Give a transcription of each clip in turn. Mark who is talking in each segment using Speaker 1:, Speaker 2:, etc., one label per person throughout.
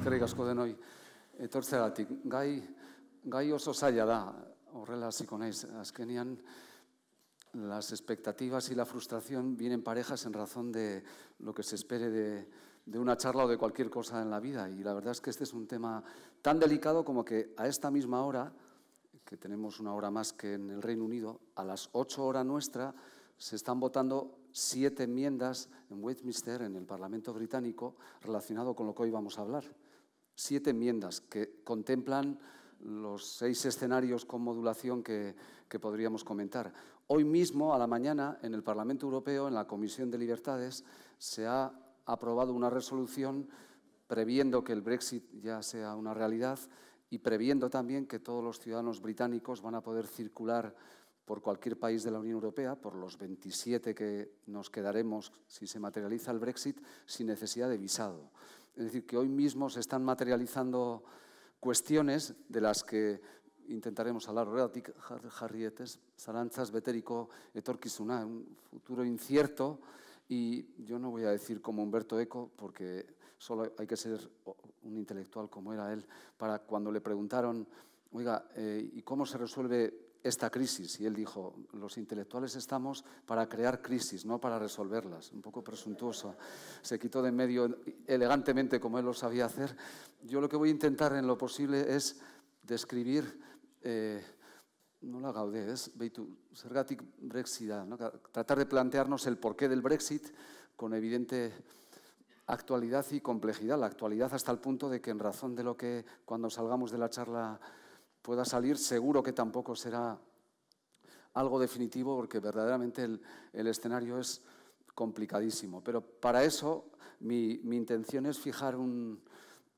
Speaker 1: Gai, gai oso da, horrela naiz. las expectativas y la frustración vienen parejas en razón de lo que se espere de, una charla o de cualquier cosa en la vida. Y la verdad es que este es un tema tan delicado como que a esta misma hora, que tenemos una hora más que en el Reino Unido, a las ocho horas nuestra se están votando siete enmiendas en Westminster, en el Parlamento británico, relacionado con lo que hoy vamos a hablar siete enmiendas que contemplan los seis escenarios con modulación que, podríamos comentar. Hoy mismo, a la mañana, en el Parlamento Europeo, en la Comisión de Libertades, se ha aprobado una resolución previendo que el Brexit ya sea una realidad y previendo también que todos los ciudadanos británicos van a poder circular por cualquier país de la Unión Europea, por los 27 que nos quedaremos si se materializa el Brexit, sin necesidad de visado. Es decir, que hoy mismo se están materializando cuestiones de las que intentaremos hablar horregatik Harrietes, zaranzas, betérico, etorkizuna, un futuro incierto y yo no voy a decir como Humberto Eco porque solo hay que ser un intelectual como era él para cuando le preguntaron, oiga, eh, ¿y cómo se resuelve esta crisis. Y él dijo, los intelectuales estamos para crear crisis, no para resolverlas. Un poco presuntuoso, Se quitó de en medio elegantemente como él lo sabía hacer. Yo lo que voy a intentar en lo posible es describir... Eh, no la gaudé, es Beitu, zergatik Brexit tratar de plantearnos el porqué del Brexit con evidente actualidad y complejidad, la actualidad hasta el punto de que en razón de lo que cuando salgamos de la charla pueda salir, seguro que tampoco será algo definitivo porque verdaderamente el, escenario es complicadísimo. Pero para eso mi, intención es fijar un,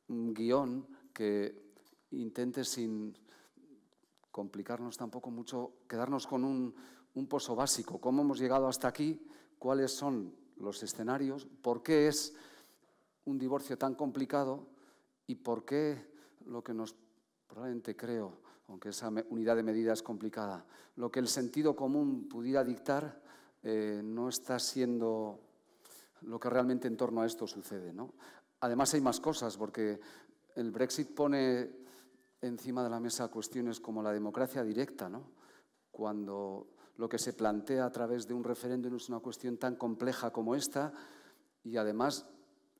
Speaker 1: guión que intente sin complicarnos tampoco mucho, quedarnos con un, un pozo básico, cómo hemos llegado hasta aquí, cuáles son los escenarios, por qué es un divorcio tan complicado y por qué lo que nos probablemente creo aunque esa unidad de medida es complicada, lo que el sentido común pudiera dictar eh, no está siendo lo que realmente en torno a esto sucede. Además hay más cosas, porque el Brexit pone encima de la mesa cuestiones como la democracia directa, cuando lo que se plantea a través de un referéndum es una cuestión tan compleja como esta y además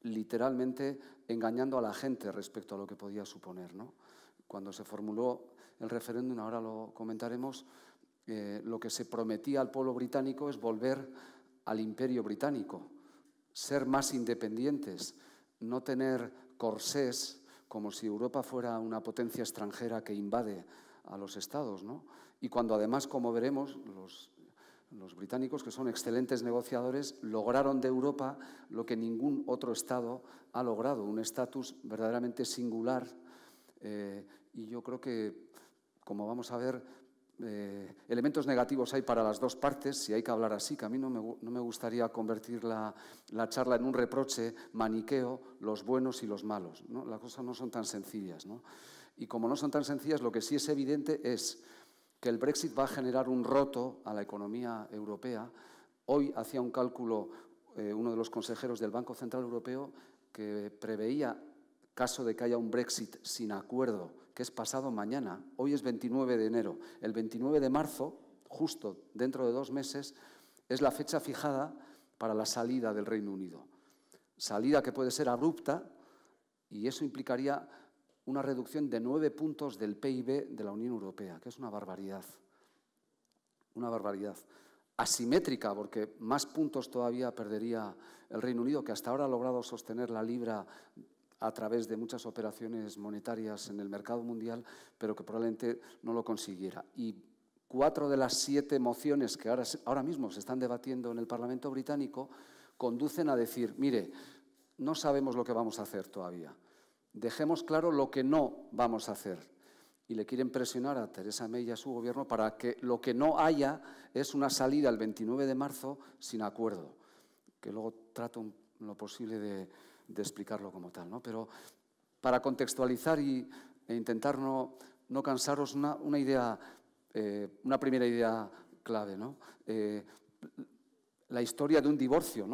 Speaker 1: literalmente engañando a la gente respecto a lo que podía suponer. Cuando se formuló el referéndum, ahora lo comentaremos, eh, lo que se prometía al pueblo británico es volver al imperio británico, ser más independientes, no tener corsés como si Europa fuera una potencia extranjera que invade a los estados. ¿no? Y cuando además, como veremos, los, británicos, que son excelentes negociadores, lograron de Europa lo que ningún otro Estado ha logrado, un estatus verdaderamente singular. Eh, y yo creo que como vamos a ver, eh, elementos negativos hay para las dos partes, si hay que hablar así, que a mí no me, gustaría convertir la, charla en un reproche maniqueo, los buenos y los malos. Las cosas no son tan sencillas. Y como no son tan sencillas, lo que sí es evidente es que el Brexit va a generar un roto a la economía europea. Hoy hacía un cálculo eh, uno de los consejeros del Banco Central Europeo que preveía, caso de que haya un Brexit sin acuerdo que es pasado mañana. Hoy es 29 de enero. El 29 de marzo, justo dentro de dos meses, es la fecha fijada para la salida del Reino Unido. Salida que puede ser abrupta y eso implicaría una reducción de nueve puntos del PIB de la Unión Europea, que es una barbaridad. Una barbaridad asimétrica, porque más puntos todavía perdería el Reino Unido, que hasta ahora ha logrado sostener la libra a través de muchas operaciones monetarias en el mercado mundial, pero que probablemente no lo consiguiera. Y cuatro de las siete mociones que ahora, ahora mismo se están debatiendo en el Parlamento británico conducen a decir, mire, no sabemos lo que vamos a hacer todavía. Dejemos claro lo que no vamos a hacer y le quieren presionar a Teresa May y a su gobierno para que lo que no haya es una salida el 29 de marzo sin acuerdo, que luego trato lo posible de, de explicarlo como tal. ¿no? Pero para contextualizar y, e intentar no, cansaros, una, idea, eh, una primera idea clave. ¿no? Eh, la historia de un divorcio,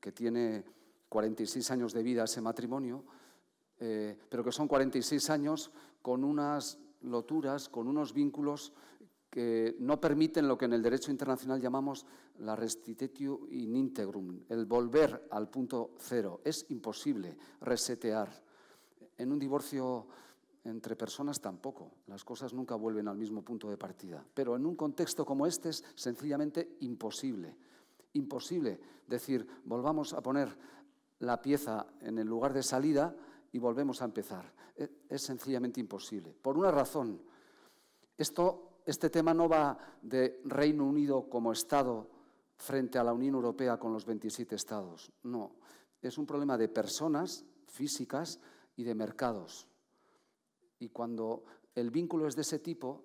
Speaker 1: que tiene 46 años de vida ese matrimonio, eh, pero que son 46 años con unas loturas, con unos vínculos que no permiten lo que en el derecho internacional llamamos la restitutio in integrum, el volver al punto cero. Es imposible resetear. En un divorcio entre personas tampoco. Las cosas nunca vuelven al mismo punto de partida. Pero en un contexto como este es sencillamente imposible. Imposible decir, volvamos a poner la pieza en el lugar de salida y volvemos a empezar. E-, es, sencillamente imposible. Por una razón. Esto este tema no va de Reino Unido como Estado frente a la Unión Europea con los 27 Estados. No, es un problema de personas físicas y de mercados. Y cuando el vínculo es de ese tipo,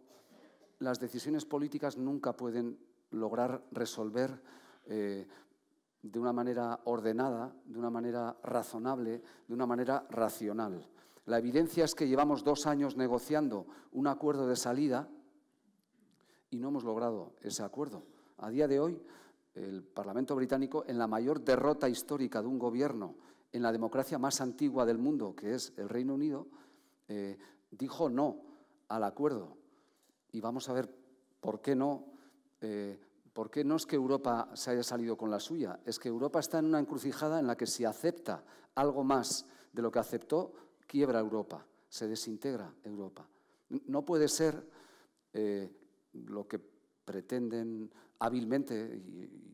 Speaker 1: las decisiones políticas nunca pueden lograr resolver eh, de una manera ordenada, de una manera razonable, de una manera racional. La evidencia es que llevamos dos años negociando un acuerdo de salida y no hemos logrado ese acuerdo. A día de hoy, el Parlamento británico, en la mayor derrota histórica de un gobierno en la democracia más antigua del mundo, que es el Reino Unido, eh, dijo no al acuerdo. Y vamos a ver por qué no. Eh, por qué no es que Europa se haya salido con la suya, es que Europa está en una encrucijada en la que si acepta algo más de lo que aceptó, quiebra Europa, se desintegra Europa. No puede ser eh, lo que pretenden hábilmente, y,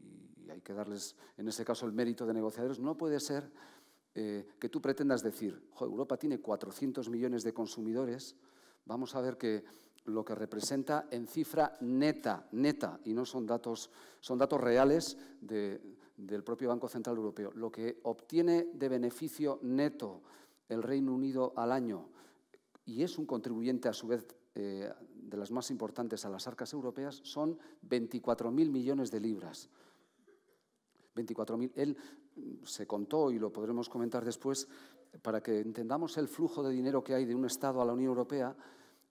Speaker 1: hay que darles en ese caso el mérito de negociadores, no puede ser eh, que tú pretendas decir, Europa tiene 400 millones de consumidores, vamos a ver que lo que representa en cifra neta, neta, y no son datos, son datos reales del propio Banco Central Europeo. Lo que obtiene de beneficio neto el Reino Unido al año y es un contribuyente a su vez eh, de las más importantes a las arcas europeas, son 24.000 millones de libras. 24.000. Él mm, se contó, y lo podremos comentar después, para que entendamos el flujo de dinero que hay de un Estado a la Unión Europea,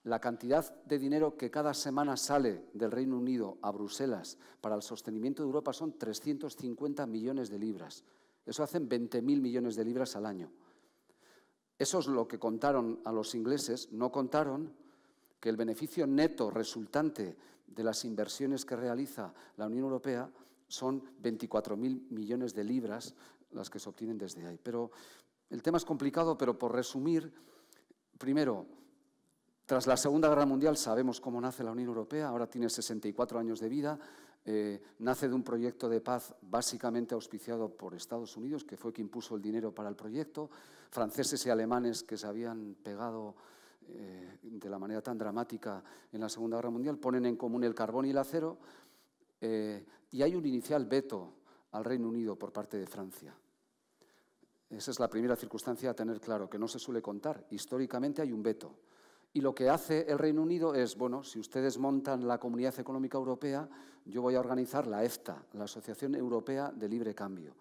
Speaker 1: la cantidad de dinero que cada semana sale del Reino Unido a Bruselas para el sostenimiento de Europa son 350 millones de libras. Eso hacen 20.000 millones de libras al año. Eso es lo que contaron a los ingleses. No contaron que el beneficio neto resultante de las inversiones que realiza la Unión Europea son 24.000 millones de libras las que se obtienen desde ahí. Pero el tema es complicado, pero por resumir, primero, tras la Segunda Guerra Mundial sabemos cómo nace la Unión Europea, ahora tiene 64 años de vida, eh, nace de un proyecto de paz básicamente auspiciado por Estados Unidos, que fue quien puso el dinero para el proyecto, franceses y alemanes que se habían pegado eh, de la manera tan dramática en la Segunda Guerra Mundial, ponen en común el carbón y el acero eh, y hay un inicial veto al Reino Unido por parte de Francia. Esa es la primera circunstancia a tener claro, que no se suele contar. Históricamente hay un veto. Y lo que hace el Reino Unido es, bueno, si ustedes montan la Comunidad Económica Europea, yo voy a organizar la EFTA, la Asociación Europea de Libre Cambio,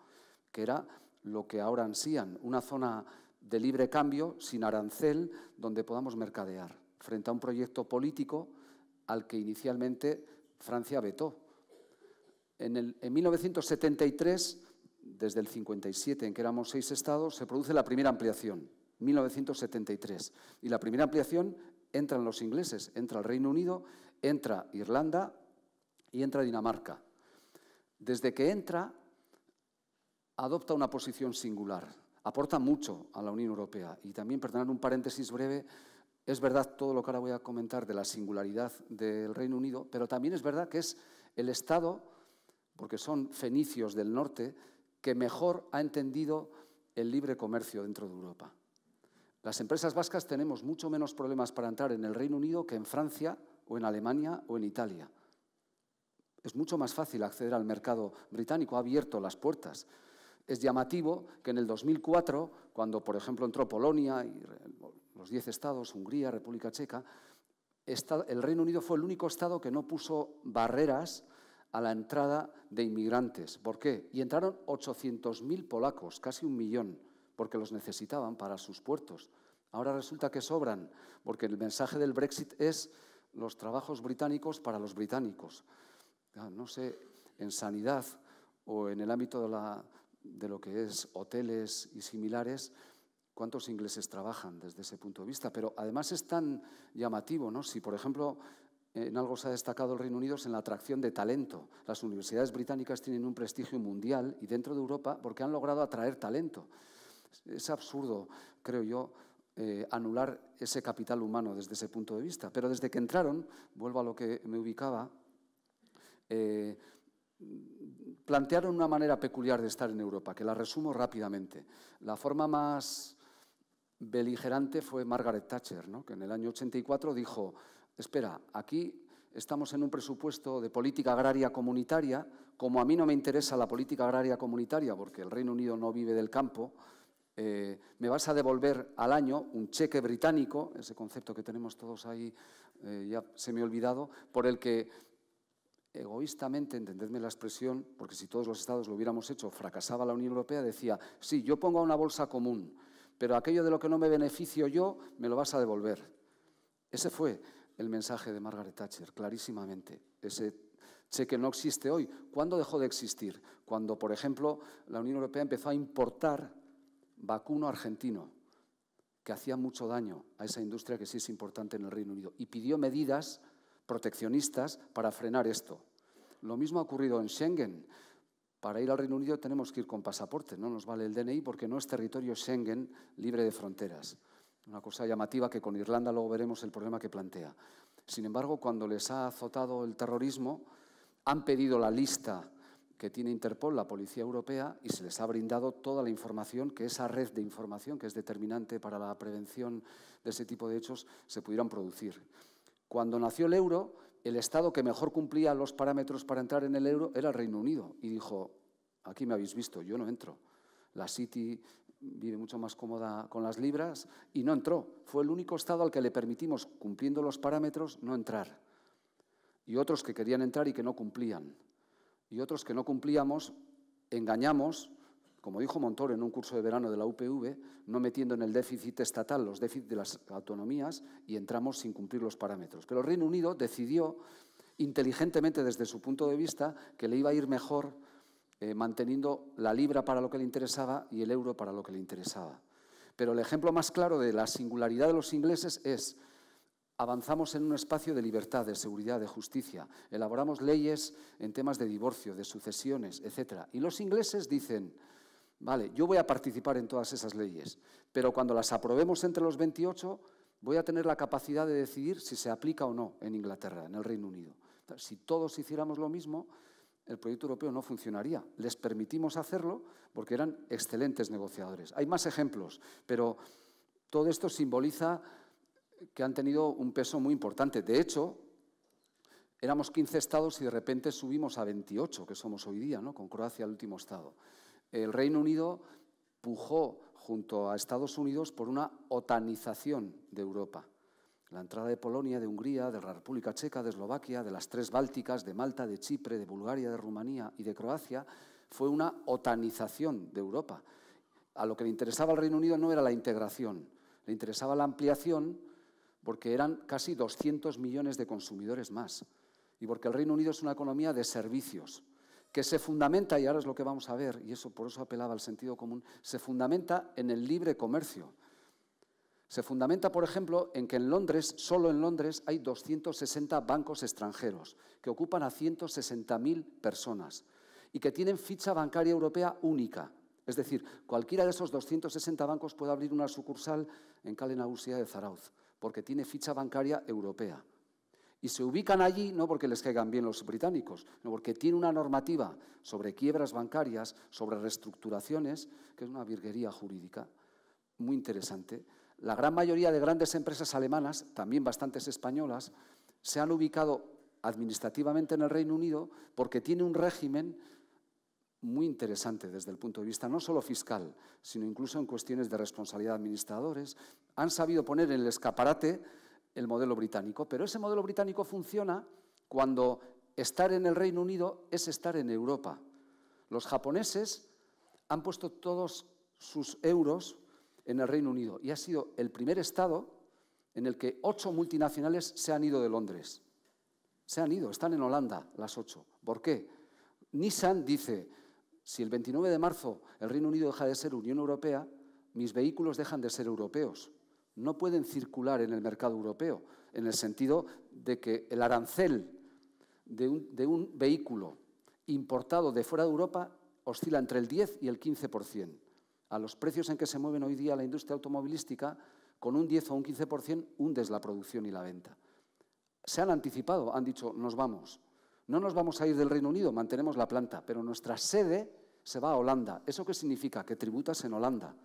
Speaker 1: que era lo que ahora ansían, una zona de libre cambio, sin arancel, donde podamos mercadear, frente a un proyecto político al que inicialmente Francia vetó. En, el, 1973, desde el 57, en que éramos seis estados, se produce la primera ampliación, 1973. Y la primera ampliación entran los ingleses, entra el Reino Unido, entra Irlanda y entra Dinamarca. Desde que entra, adopta una posición singular aporta mucho a la Unión Europea. Y también, perdonad un paréntesis breve, es verdad todo lo que ahora voy a comentar de la singularidad del Reino Unido, pero también es verdad que es el Estado, porque son fenicios del norte, que mejor ha entendido el libre comercio dentro de Europa. Las empresas vascas tenemos mucho menos problemas para entrar en el Reino Unido que en Francia o en Alemania o en Italia. Es mucho más fácil acceder al mercado británico, ha abierto las puertas. Es llamativo que en el 2004, cuando por ejemplo entró Polonia y los 10 estados, Hungría, República Checa, el Reino Unido fue el único estado que no puso barreras a la entrada de inmigrantes. ¿Por qué? Y entraron 800.000 polacos, casi un millón, porque los necesitaban para sus puertos. Ahora resulta que sobran, porque el mensaje del Brexit es los trabajos británicos para los británicos. Ah, no sé, en sanidad o en el ámbito de la de lo que es hoteles y similares, cuántos ingleses trabajan desde ese punto de vista. Pero además es tan llamativo, ¿no? Si, por ejemplo, en algo se ha destacado el Reino Unido es en la atracción de talento. Las universidades británicas tienen un prestigio mundial y dentro de Europa porque han logrado atraer talento. Es absurdo, creo yo, eh, anular ese capital humano desde ese punto de vista. Pero desde que entraron, vuelvo a lo que me ubicaba, eh, plantearon una manera peculiar de estar en Europa, que la resumo rápidamente. La forma más beligerante fue Margaret Thatcher, ¿no? que en el año 84 dijo, espera, aquí estamos en un presupuesto de política agraria comunitaria, como a mí no me interesa la política agraria comunitaria, porque el Reino Unido no vive del campo, eh, me vas a devolver al año un cheque británico, ese concepto que tenemos todos ahí, eh, ya se me ha olvidado, por el que egoístamente, entendedme la expresión, porque si todos los estados lo hubiéramos hecho, fracasaba la Unión Europea, decía, sí, yo pongo a una bolsa común, pero aquello de lo que no me beneficio yo, me lo vas a devolver. Ese fue el mensaje de Margaret Thatcher, clarísimamente. Ese cheque no existe hoy. ¿Cuándo dejó de existir? Cuando, por ejemplo, la Unión Europea empezó a importar vacuno argentino, que hacía mucho daño a esa industria que sí es importante en el Reino Unido, y pidió medidas proteccionistas para frenar esto. Lo mismo ha ocurrido en Schengen. Para ir al Reino Unido tenemos que ir con pasaporte, no nos vale el DNI porque no es territorio Schengen libre de fronteras. Una cosa llamativa que con Irlanda luego veremos el problema que plantea. Sin embargo, cuando les ha azotado el terrorismo, han pedido la lista que tiene Interpol, la Policía Europea, y se les ha brindado toda la información, que esa red de información, que es determinante para la prevención de ese tipo de hechos, se pudieran producir. Cuando nació el euro, el Estado que mejor cumplía los parámetros para entrar en el euro era el Reino Unido y dijo, aquí me habéis visto, yo no entro. La City vive mucho más cómoda con las libras y no entró. Fue el único Estado al que le permitimos, cumpliendo los parámetros, no entrar. Y otros que querían entrar y que no cumplían. Y otros que no cumplíamos, engañamos como dijo Montoro en un curso de verano de la UPV, no metiendo en el déficit estatal los déficits de las autonomías y entramos sin cumplir los parámetros. Pero el Reino Unido decidió, inteligentemente desde su punto de vista, que le iba a ir mejor eh, manteniendo la libra para lo que le interesaba y el euro para lo que le interesaba. Pero el ejemplo más claro de la singularidad de los ingleses es avanzamos en un espacio de libertad, de seguridad, de justicia, elaboramos leyes en temas de divorcio, de sucesiones, etc. Y los ingleses dicen, Vale, yo voy a participar en todas esas leyes, pero cuando las aprobemos entre los 28, voy a tener la capacidad de decidir si se aplica o no en Inglaterra, en el Reino Unido. Si todos hiciéramos lo mismo, el proyecto europeo no funcionaría. Les permitimos hacerlo porque eran excelentes negociadores. Hay más ejemplos, pero todo esto simboliza que han tenido un peso muy importante. De hecho, éramos 15 estados y de repente subimos a 28, que somos hoy día, ¿no? con Croacia el último estado el Reino Unido pujó junto a Estados Unidos por una otanización de Europa. La entrada de Polonia, de Hungría, de la República Checa, de Eslovaquia, de las tres Bálticas, de Malta, de Chipre, de Bulgaria, de Rumanía y de Croacia fue una otanización de Europa. A lo que le interesaba al Reino Unido no era la integración, le interesaba la ampliación porque eran casi 200 millones de consumidores más y porque el Reino Unido es una economía de servicios que se fundamenta, y ahora es lo que vamos a ver, y eso por eso apelaba al sentido común, se fundamenta en el libre comercio. Se fundamenta, por ejemplo, en que en Londres, solo en Londres, hay 260 bancos extranjeros que ocupan a 160.000 personas y que tienen ficha bancaria europea única. Es decir, cualquiera de esos 260 bancos puede abrir una sucursal en Calen de Zarauz, porque tiene ficha bancaria europea. Y se ubican allí no porque les caigan bien los británicos, sino porque tiene una normativa sobre quiebras bancarias, sobre reestructuraciones, que es una virguería jurídica muy interesante. La gran mayoría de grandes empresas alemanas, también bastantes españolas, se han ubicado administrativamente en el Reino Unido porque tiene un régimen muy interesante desde el punto de vista no solo fiscal, sino incluso en cuestiones de responsabilidad de administradores. Han sabido poner en el escaparate el modelo británico, pero ese modelo británico funciona cuando estar en el Reino Unido es estar en Europa. Los japoneses han puesto todos sus euros en el Reino Unido y ha sido el primer estado en el que ocho multinacionales se han ido de Londres. Se han ido, están en Holanda las ocho. ¿Por qué? Nissan dice, si el 29 de marzo el Reino Unido deja de ser Unión Europea, mis vehículos dejan de ser europeos no pueden circular en el mercado europeo, en el sentido de que el arancel de un, vehículo importado de fuera de Europa oscila entre el 10 y el 15%. A los precios en que se mueven hoy día la industria automovilística, con un 10 o un 15% hundes la producción y la venta. Se han anticipado, han dicho, nos vamos. No nos vamos a ir del Reino Unido, mantenemos la planta, pero nuestra sede se va a Holanda. ¿Eso qué significa? Que tributas en Holanda.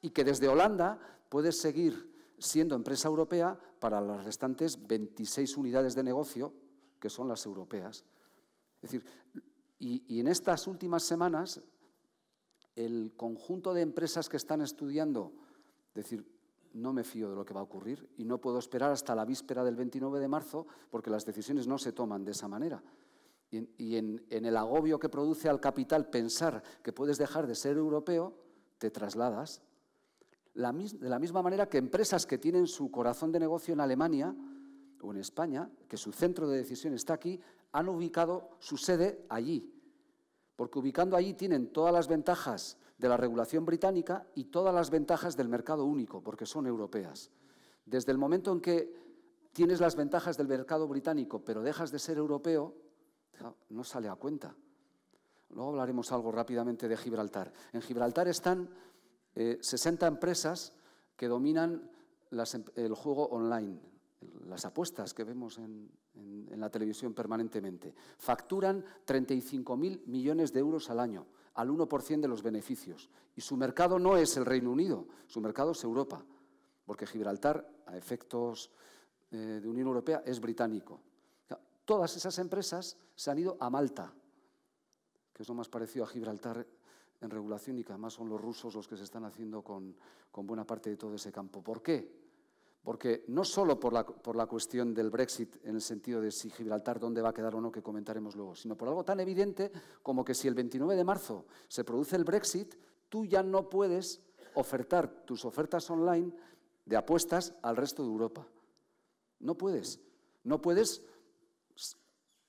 Speaker 1: Y que desde Holanda puede seguir siendo empresa europea para las restantes 26 unidades de negocio, que son las europeas. Es decir, y, en estas últimas semanas, el conjunto de empresas que están estudiando, es decir, no me fío de lo que va a ocurrir y no puedo esperar hasta la víspera del 29 de marzo porque las decisiones no se toman de esa manera. Y, en, el agobio que produce al capital pensar que puedes dejar de ser europeo, te trasladas de la misma manera que empresas que tienen su corazón de negocio en Alemania o en España, que su centro de decisión está aquí, han ubicado su sede allí. Porque ubicando allí tienen todas las ventajas de la regulación británica y todas las ventajas del mercado único, porque son europeas. Desde el momento en que tienes las ventajas del mercado británico, pero dejas de ser europeo, no sale a cuenta. Luego hablaremos algo rápidamente de Gibraltar. En Gibraltar están 60 eh, empresas que dominan em, el juego online, las apuestas que vemos en, la televisión permanentemente. Facturan 35.000 millones de euros al año, al 1% de los beneficios. Y su mercado no es el Reino Unido, su mercado es Europa, porque Gibraltar, a efectos eh, de Unión Europea, es británico. todas esas empresas se han ido a Malta, que es lo más parecido a Gibraltar en regulación y que además son los rusos los que se están haciendo con, buena parte de todo ese campo. ¿Por qué? Porque no solo por la, por la, cuestión del Brexit en el sentido de si Gibraltar dónde va a quedar o no, que comentaremos luego, sino por algo tan evidente como que si el 29 de marzo se produce el Brexit, tú ya no puedes ofertar tus ofertas online de apuestas al resto de Europa. No puedes. No puedes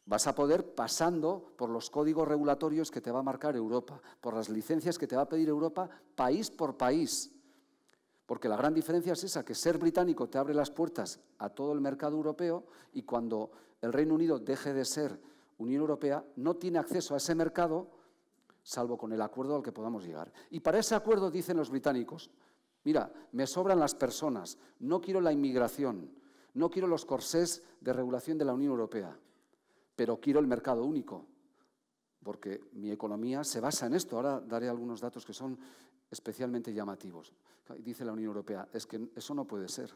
Speaker 1: Vas a poder pasando por los códigos regulatorios que te va a marcar Europa, por las licencias que te va a pedir Europa país por país. Porque la gran diferencia es esa, que ser británico te abre las puertas a todo el mercado europeo y cuando el Reino Unido deje de ser Unión Europea, no tiene acceso a ese mercado, salvo con el acuerdo al que podamos llegar. Y para ese acuerdo dicen los británicos, mira, me sobran las personas, no quiero la inmigración, no quiero los corsés de regulación de la Unión Europea pero quiero el mercado único, porque mi economía se basa en esto. Ahora daré algunos datos que son especialmente llamativos. Dice la Unión Europea, es que eso no puede ser.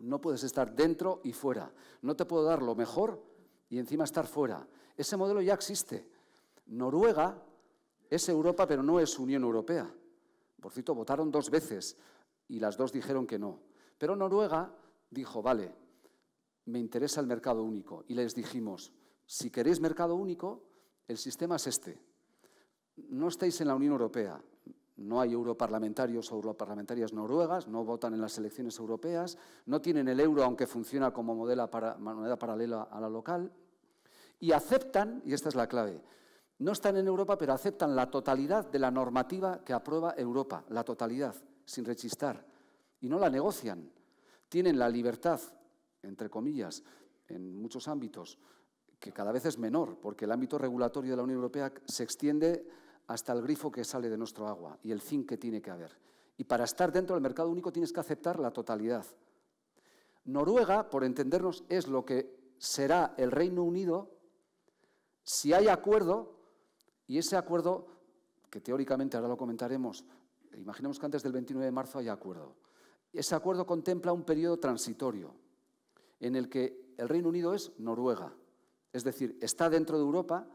Speaker 1: No puedes estar dentro y fuera. No te puedo dar lo mejor y encima estar fuera. Ese modelo ya existe. Noruega es Europa, pero no es Unión Europea. Por cierto, votaron dos veces y las dos dijeron que no. Pero Noruega dijo, vale, me interesa el mercado único. Y les dijimos, si queréis mercado único, el sistema es este. No estáis en la Unión Europea, no hay europarlamentarios o europarlamentarias noruegas, no votan en las elecciones europeas, no tienen el euro aunque funciona como moneda paralela a la local, y aceptan, y esta es la clave, no están en Europa, pero aceptan la totalidad de la normativa que aprueba Europa, la totalidad, sin rechistar, y no la negocian. Tienen la libertad entre comillas, en muchos ámbitos, que cada vez es menor, porque el ámbito regulatorio de la Unión Europea se extiende hasta el grifo que sale de nuestro agua y el fin que tiene que haber. Y para estar dentro del mercado único tienes que aceptar la totalidad. Noruega, por entendernos, es lo que será el Reino Unido si hay acuerdo y ese acuerdo, que teóricamente ahora lo comentaremos, imaginemos que antes del 29 de marzo hay acuerdo. Ese acuerdo contempla un periodo transitorio en el que el Reino Unido es Noruega. Es decir, está dentro de Europa,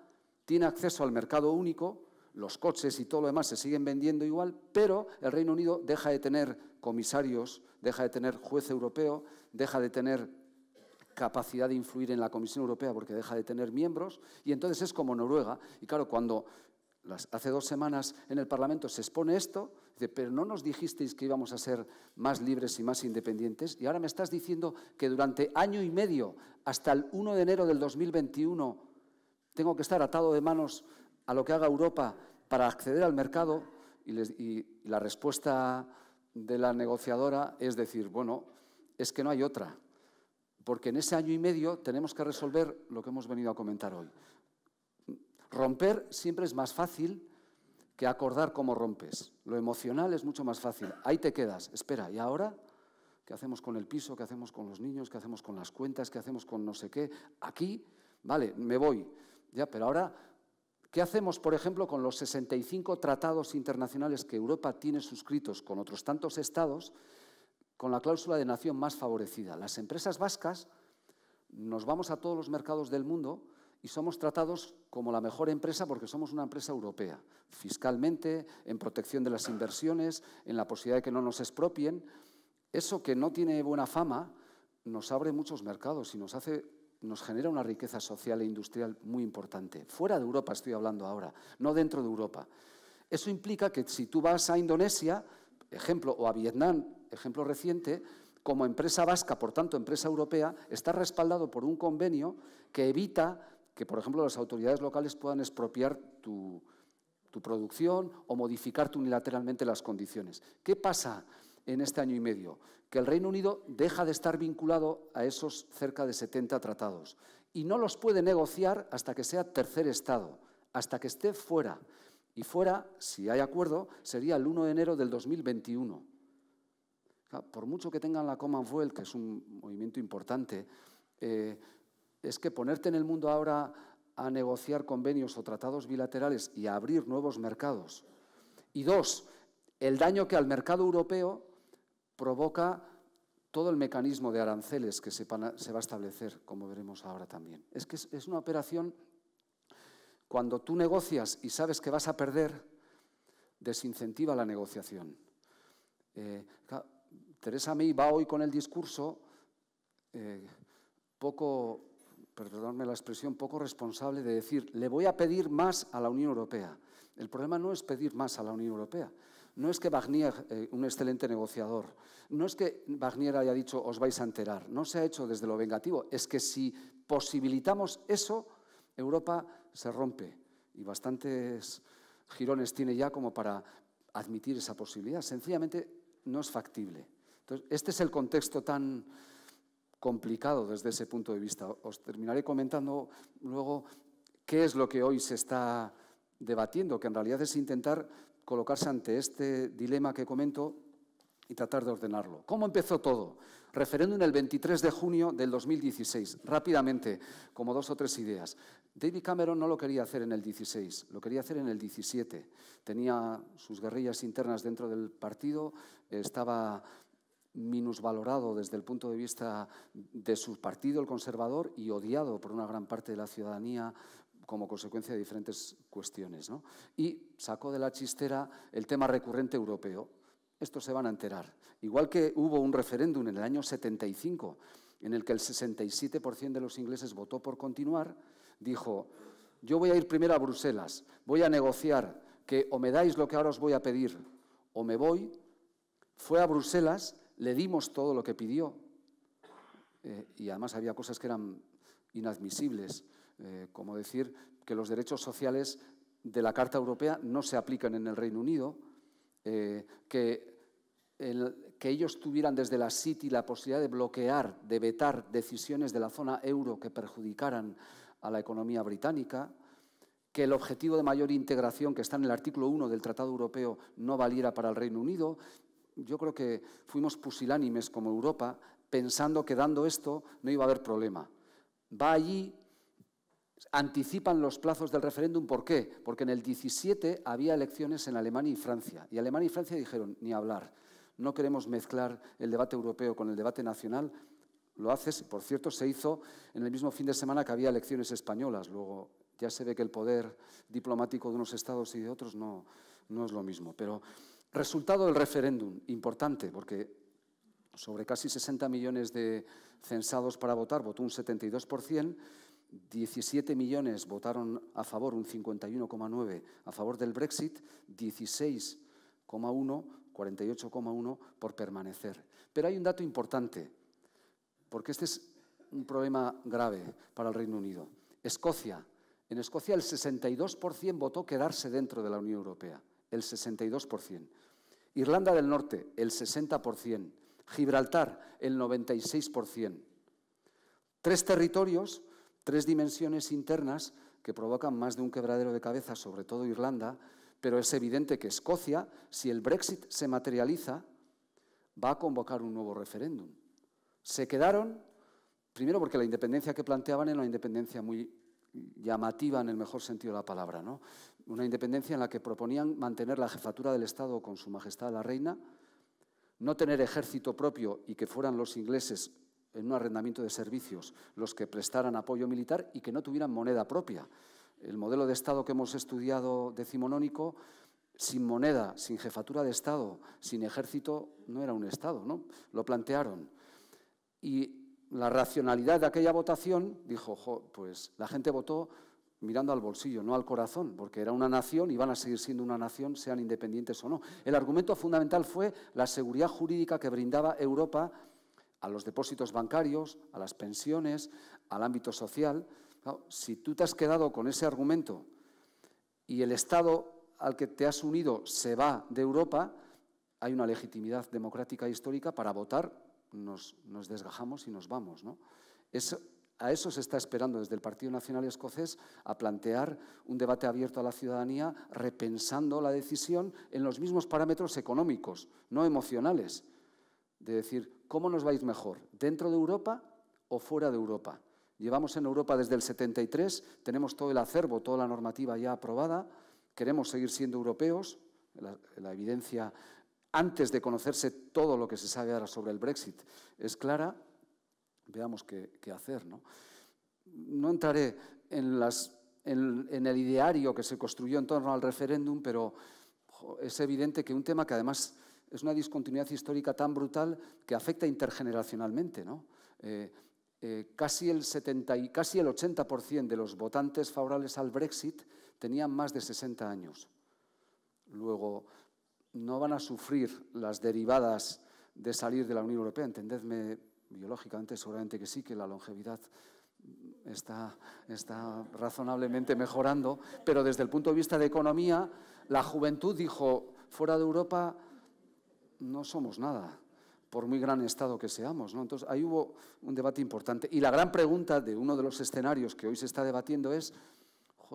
Speaker 1: tiene acceso al mercado único, los coches y todo lo demás se siguen vendiendo igual, pero el Reino Unido deja de tener comisarios, deja de tener juez europeo, deja de tener capacidad de influir en la Comisión Europea porque deja de tener miembros y entonces es como Noruega. Y claro, cuando hace dos semanas en el Parlamento se expone esto, pero no nos dijisteis que íbamos a ser más libres y más independientes, y ahora me estás diciendo que durante año y medio, hasta el 1 de enero del 2021, tengo que estar atado de manos a lo que haga Europa para acceder al mercado, y la respuesta de la negociadora es decir, bueno, es que no hay otra, porque en ese año y medio tenemos que resolver lo que hemos venido a comentar hoy. Romper siempre es más fácil que acordar cómo rompes. Lo emocional es mucho más fácil. Ahí te quedas. Espera, ¿y ahora? ¿Qué hacemos con el piso? ¿Qué hacemos con los niños? ¿Qué hacemos con las cuentas? ¿Qué hacemos con no sé qué? Aquí, vale, me voy. Ya, pero ahora, ¿qué hacemos, por ejemplo, con los 65 tratados internacionales que Europa tiene suscritos con otros tantos estados con la cláusula de nación más favorecida? Las empresas vascas nos vamos a todos los mercados del mundo y somos tratados como la mejor empresa porque somos una empresa europea, fiscalmente, en protección de las inversiones, en la posibilidad de que no nos expropien. Eso que no tiene buena fama nos abre muchos mercados y nos hace nos genera una riqueza social e industrial muy importante. Fuera de Europa estoy hablando ahora, no dentro de Europa. Eso implica que si tú vas a Indonesia, ejemplo, o a Vietnam, ejemplo reciente, como empresa vasca, por tanto empresa europea, está respaldado por un convenio que evita que, por ejemplo, las autoridades locales puedan expropiar tu, producción o modificar unilateralmente las condiciones. ¿Qué pasa en este año y medio? Que el Reino Unido deja de estar vinculado a esos cerca de 70 tratados y no los puede negociar hasta que sea tercer Estado, hasta que esté fuera. Y fuera, si hay acuerdo, sería el 1 de enero del 2021. Por mucho que tengan la Commonwealth, que es un movimiento importante, eh, es que ponerte en el mundo ahora a negociar convenios o tratados bilaterales y a abrir nuevos mercados. Y dos, el daño que al mercado europeo provoca todo el mecanismo de aranceles que se, va a establecer, como veremos ahora también. Es que es una operación, cuando tú negocias y sabes que vas a perder, desincentiva la negociación. Eh, Teresa May va hoy con el discurso eh, poco perdonadme la expresión, poco responsable de decir, le voy a pedir más a la Unión Europea. El problema no es pedir más a la Unión Europea. No es que Barnier, eh, un excelente negociador, no es que Barnier haya dicho, os vais a enterar. No se ha hecho desde lo vengativo. Es que si posibilitamos eso, Europa se rompe. Y bastantes girones tiene ya como para admitir esa posibilidad. Sencillamente no es factible. Entonces, este es el contexto tan complicado desde ese punto de vista. Os terminaré comentando luego qué es lo que hoy se está debatiendo, que en realidad es intentar colocarse ante este dilema que comento y tratar de ordenarlo. ¿Cómo empezó todo? en el 23 de junio del 2016. Rápidamente, como dos o tres ideas. David Cameron no lo quería hacer en el 16, lo quería hacer en el 17. Tenía sus guerrillas internas dentro del partido, estaba minusvalorado desde el punto de vista de su partido, el conservador, y odiado por una gran parte de la ciudadanía como consecuencia de diferentes cuestiones. Y sacó de la chistera el tema recurrente europeo. Esto se van a enterar. Igual que hubo un referéndum en el año 75 en el que el 67% de los ingleses votó por continuar, dijo, yo voy a ir primero a Bruselas, voy a negociar que o me dais lo que ahora os voy a pedir o me voy, fue a Bruselas le dimos todo lo que pidió eh, y además había cosas que eran inadmisibles, eh, como decir que los derechos sociales de la Carta Europea no se aplican en el Reino Unido, eh, que, que ellos tuvieran desde la City la posibilidad de bloquear, de vetar decisiones de la zona euro que perjudicaran a la economía británica, que el objetivo de mayor integración que está en el artículo 1 del Tratado Europeo no valiera para el Reino Unido yo creo que fuimos pusilánimes como Europa, pensando que dando esto no iba a haber problema. Va allí, anticipan los plazos del referéndum. ¿Por qué? Porque en el 17 había elecciones en Alemania y Francia. Y Alemania y Francia dijeron, ni hablar, no queremos mezclar el debate europeo con el debate nacional. Lo haces, por cierto, se hizo en el mismo fin de semana que había elecciones españolas. Luego ya se ve que el poder diplomático de unos estados y de otros no, no es lo mismo. Pero Resultado del referéndum, importante, porque sobre casi 60 millones de censados para votar, votó un 72%, 17 millones votaron a favor, un 51,9% a favor del Brexit, 16,1%, 48,1% por permanecer. Pero hay un dato importante, porque este es un problema grave para el Reino Unido. Escocia. En Escocia el 62% votó quedarse dentro de la Unión Europea. El 62%. Irlanda del Norte, el 60%. Gibraltar, el 96%. Tres territorios, tres dimensiones internas que provocan más de un quebradero de cabeza, sobre todo Irlanda, pero es evidente que Escocia, si el Brexit se materializa, va a convocar un nuevo referéndum. Se quedaron, primero porque la independencia que planteaban era una independencia muy llamativa en el mejor sentido de la palabra, ¿no? una independencia en la que proponían mantener la jefatura del Estado con su majestad la reina, no tener ejército propio y que fueran los ingleses en un arrendamiento de servicios los que prestaran apoyo militar y que no tuvieran moneda propia. El modelo de Estado que hemos estudiado decimonónico, sin moneda, sin jefatura de Estado, sin ejército, no era un Estado, ¿no? Lo plantearon. Y la racionalidad de aquella votación dijo, pues la gente votó mirando al bolsillo, no al corazón, porque era una nación y van a seguir siendo una nación, sean independientes o no. El argumento fundamental fue la seguridad jurídica que brindaba Europa a los depósitos bancarios, a las pensiones, al ámbito social. si tú te has quedado con ese argumento y el Estado al que te has unido se va de Europa, hay una legitimidad democrática e histórica para votar, nos, desgajamos y nos vamos. ¿no? Es a eso se está esperando desde el Partido Nacional Escocés a plantear un debate abierto a la ciudadanía, repensando la decisión en los mismos parámetros económicos, no emocionales. De decir, ¿cómo nos vais mejor? ¿Dentro de Europa o fuera de Europa? Llevamos en Europa desde el 73, tenemos todo el acervo, toda la normativa ya aprobada, queremos seguir siendo europeos, la evidencia antes de conocerse todo lo que se sabe ahora sobre el Brexit es clara, veamos qué, hacer. ¿no? no entraré en, las, en, el ideario que se construyó en torno al referéndum, pero es evidente que un tema que además es una discontinuidad histórica tan brutal que afecta intergeneracionalmente. ¿no? Eh, eh, casi, el 70 y, casi el 80% de los votantes favorables al Brexit tenían más de 60 años. Luego, no van a sufrir las derivadas de salir de la Unión Europea, entendedme biológicamente seguramente que sí, que la longevidad está, está razonablemente mejorando, pero desde el punto de vista de economía, la juventud dijo, fuera de Europa no somos nada por muy gran estado que seamos. ¿no? Entonces, ahí hubo un debate importante. Y la gran pregunta de uno de los escenarios que hoy se está debatiendo es,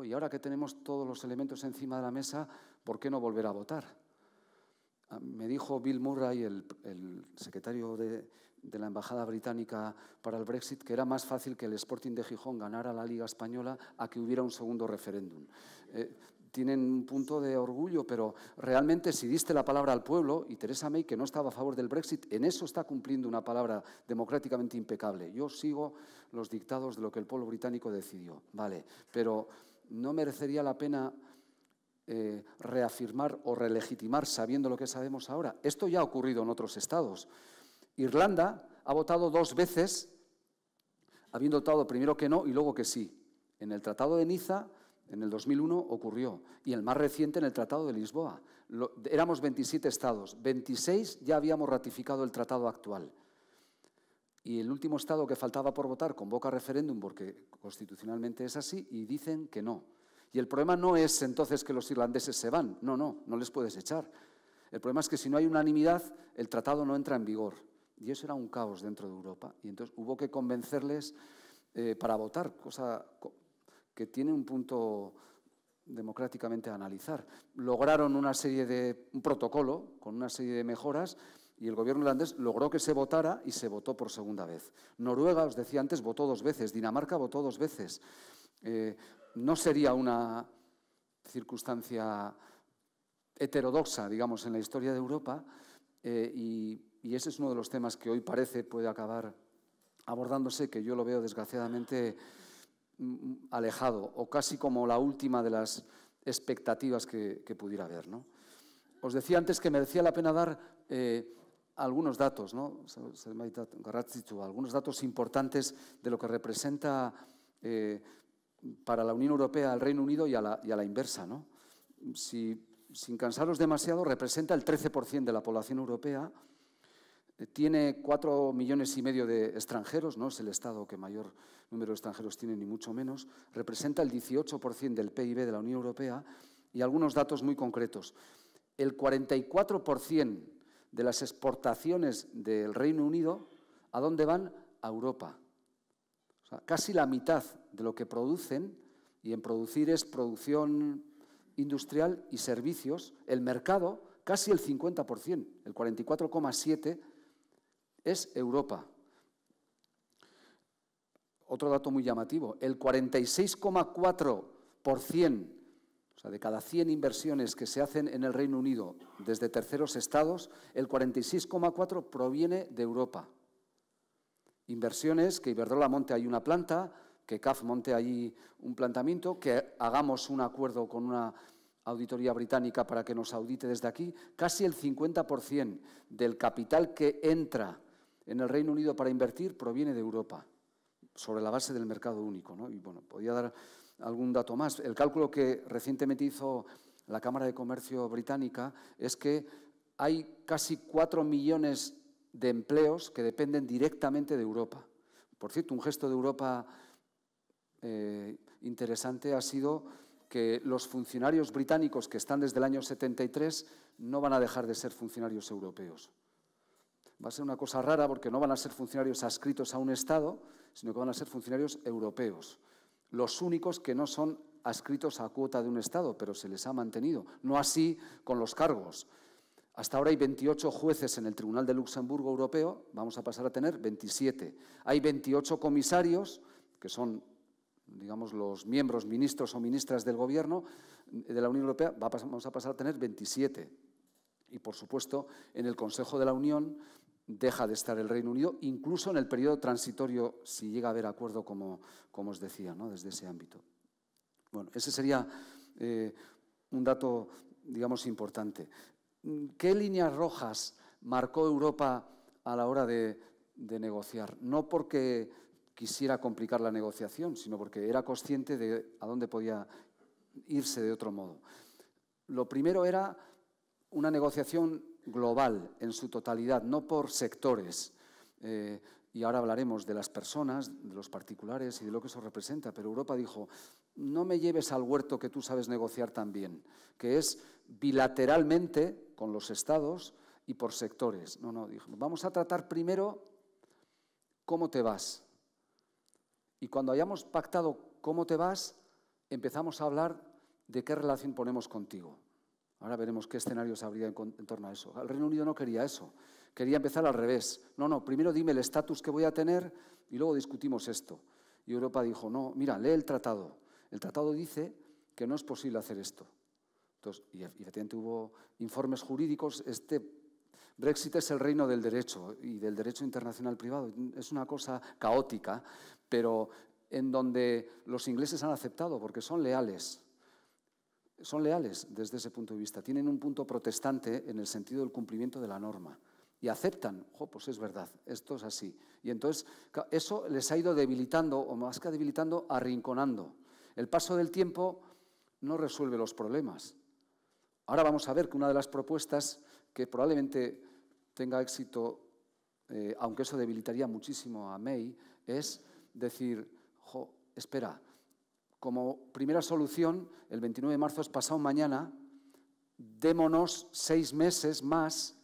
Speaker 1: y ahora que tenemos todos los elementos encima de la mesa, ¿por qué no volver a votar? Ah, me dijo Bill Murray, el secretario de, de la Embajada Británica para el Brexit que era más fácil que el Sporting de Gijón ganara la Liga Española a que hubiera un segundo referéndum. Eh, tienen un punto de orgullo, pero realmente si diste la palabra al pueblo, y Teresa May, que no estaba a favor del Brexit, en eso está cumpliendo una palabra democráticamente impecable. Yo sigo los dictados de lo que el pueblo británico decidió, vale, pero no merecería la pena eh, reafirmar o relegitimar, sabiendo lo que sabemos ahora. Esto ya ha ocurrido en otros estados. Irlanda ha votado dos veces, habiendo votado primero que no y luego que sí. En el Tratado de Niza, en el 2001, ocurrió. Y el más reciente, en el Tratado de Lisboa. éramos 27 estados. 26 ya habíamos ratificado el tratado actual. Y el último estado que faltaba por votar convoca referéndum porque constitucionalmente es así y dicen que no. Y el problema no es entonces que los irlandeses se van. No, no, no les puedes echar. El problema es que si no hay unanimidad, el tratado no entra en vigor. Y eso era un caos dentro de Europa. Y entonces hubo que convencerles eh, para votar, cosa que tiene un punto democráticamente a analizar. Lograron una serie de un protocolo con una serie de mejoras y el gobierno holandés logró que se votara y se votó por segunda vez. Noruega, os decía antes, votó dos veces, Dinamarca votó dos veces. Eh, no sería una circunstancia heterodoxa, digamos, en la historia de Europa eh, y y ese es uno de los temas que hoy parece puede acabar abordándose, que yo lo veo desgraciadamente mm, mm, alejado o casi como la última de las expectativas que, pudiera haber. Os decía antes que merecía la pena dar eh, algunos datos, algunos datos importantes de lo que representa eh, para la Unión Europea al Reino Unido y a la, inversa. sin cansaros demasiado, representa el 13% de la población europea, tiene cuatro millones y medio de extranjeros, no es el Estado que mayor número de extranjeros tiene, ni mucho menos. Representa el 18% del PIB de la Unión Europea y algunos datos muy concretos. El 44% de las exportaciones del Reino Unido, ¿a dónde van? A Europa. casi la mitad de lo que producen, y en producir es producción industrial y servicios, el mercado, casi el 50%, el 44,7% es Europa. Otro dato muy llamativo, el 46,4%, o sea, de cada 100 inversiones que se hacen en el Reino Unido desde terceros estados, el 46,4% proviene de Europa. Inversiones que Iberdrola monte ahí una planta, que CAF monte ahí un planteamiento, que hagamos un acuerdo con una auditoría británica para que nos audite desde aquí, casi el 50% del capital que entra en el Reino Unido para invertir proviene de Europa, sobre la base del mercado único. ¿no? Y bueno, podía dar algún dato más. El cálculo que recientemente hizo la Cámara de Comercio británica es que hay casi cuatro millones de empleos que dependen directamente de Europa. Por cierto, un gesto de Europa eh, interesante ha sido que los funcionarios británicos que están desde el año 73 no van a dejar de ser funcionarios europeos va a ser una cosa rara porque no van a ser funcionarios adscritos a un Estado, sino que van a ser funcionarios europeos. Los únicos que no son adscritos a cuota de un Estado, pero se les ha mantenido. No así con los cargos. Hasta ahora hay 28 jueces en el Tribunal de Luxemburgo Europeo, vamos a pasar a tener 27. Hay 28 comisarios, que son digamos, los miembros, ministros o ministras del Gobierno de la Unión Europea, vamos a pasar a tener 27. Y, por supuesto, en el Consejo de la Unión deja de estar el Reino Unido, incluso en el periodo transitorio, si llega a haber acuerdo, como, como os decía, ¿no? desde ese ámbito. Bueno, ese sería eh, un dato, digamos, importante. ¿Qué líneas rojas marcó Europa a la hora de, de negociar? No porque quisiera complicar la negociación, sino porque era consciente de a dónde podía irse de otro modo. Lo primero era una negociación global en su totalidad, no por sectores. Eh, y ahora hablaremos de las personas, de los particulares y de lo que eso representa, pero Europa dijo, no me lleves al huerto que tú sabes negociar tan bien, que es bilateralmente con los estados y por sectores. No, no, dijo, vamos a tratar primero cómo te vas. Y cuando hayamos pactado cómo te vas, empezamos a hablar de qué relación ponemos contigo. Ahora veremos qué escenarios habría en, torno a eso. El Reino Unido no quería eso, quería empezar al revés. No, no, primero dime el estatus que voy a tener y luego discutimos esto. Y Europa dijo, no, mira, lee el tratado. El tratado dice que no es posible hacer esto. Entonces, y efectivamente hubo informes jurídicos, este Brexit es el reino del derecho y del derecho internacional privado. Es una cosa caótica, pero en donde los ingleses han aceptado porque son leales son leales desde ese punto de vista, tienen un punto protestante en el sentido del cumplimiento de la norma y aceptan, jo, pues es verdad, esto es así. Y entonces eso les ha ido debilitando, o más que debilitando, arrinconando. El paso del tiempo no resuelve los problemas. Ahora vamos a ver que una de las propuestas que probablemente tenga éxito, eh, aunque eso debilitaría muchísimo a May, es decir, jo, espera, como primera solución, el 29 de marzo es pasado mañana, démonos seis meses más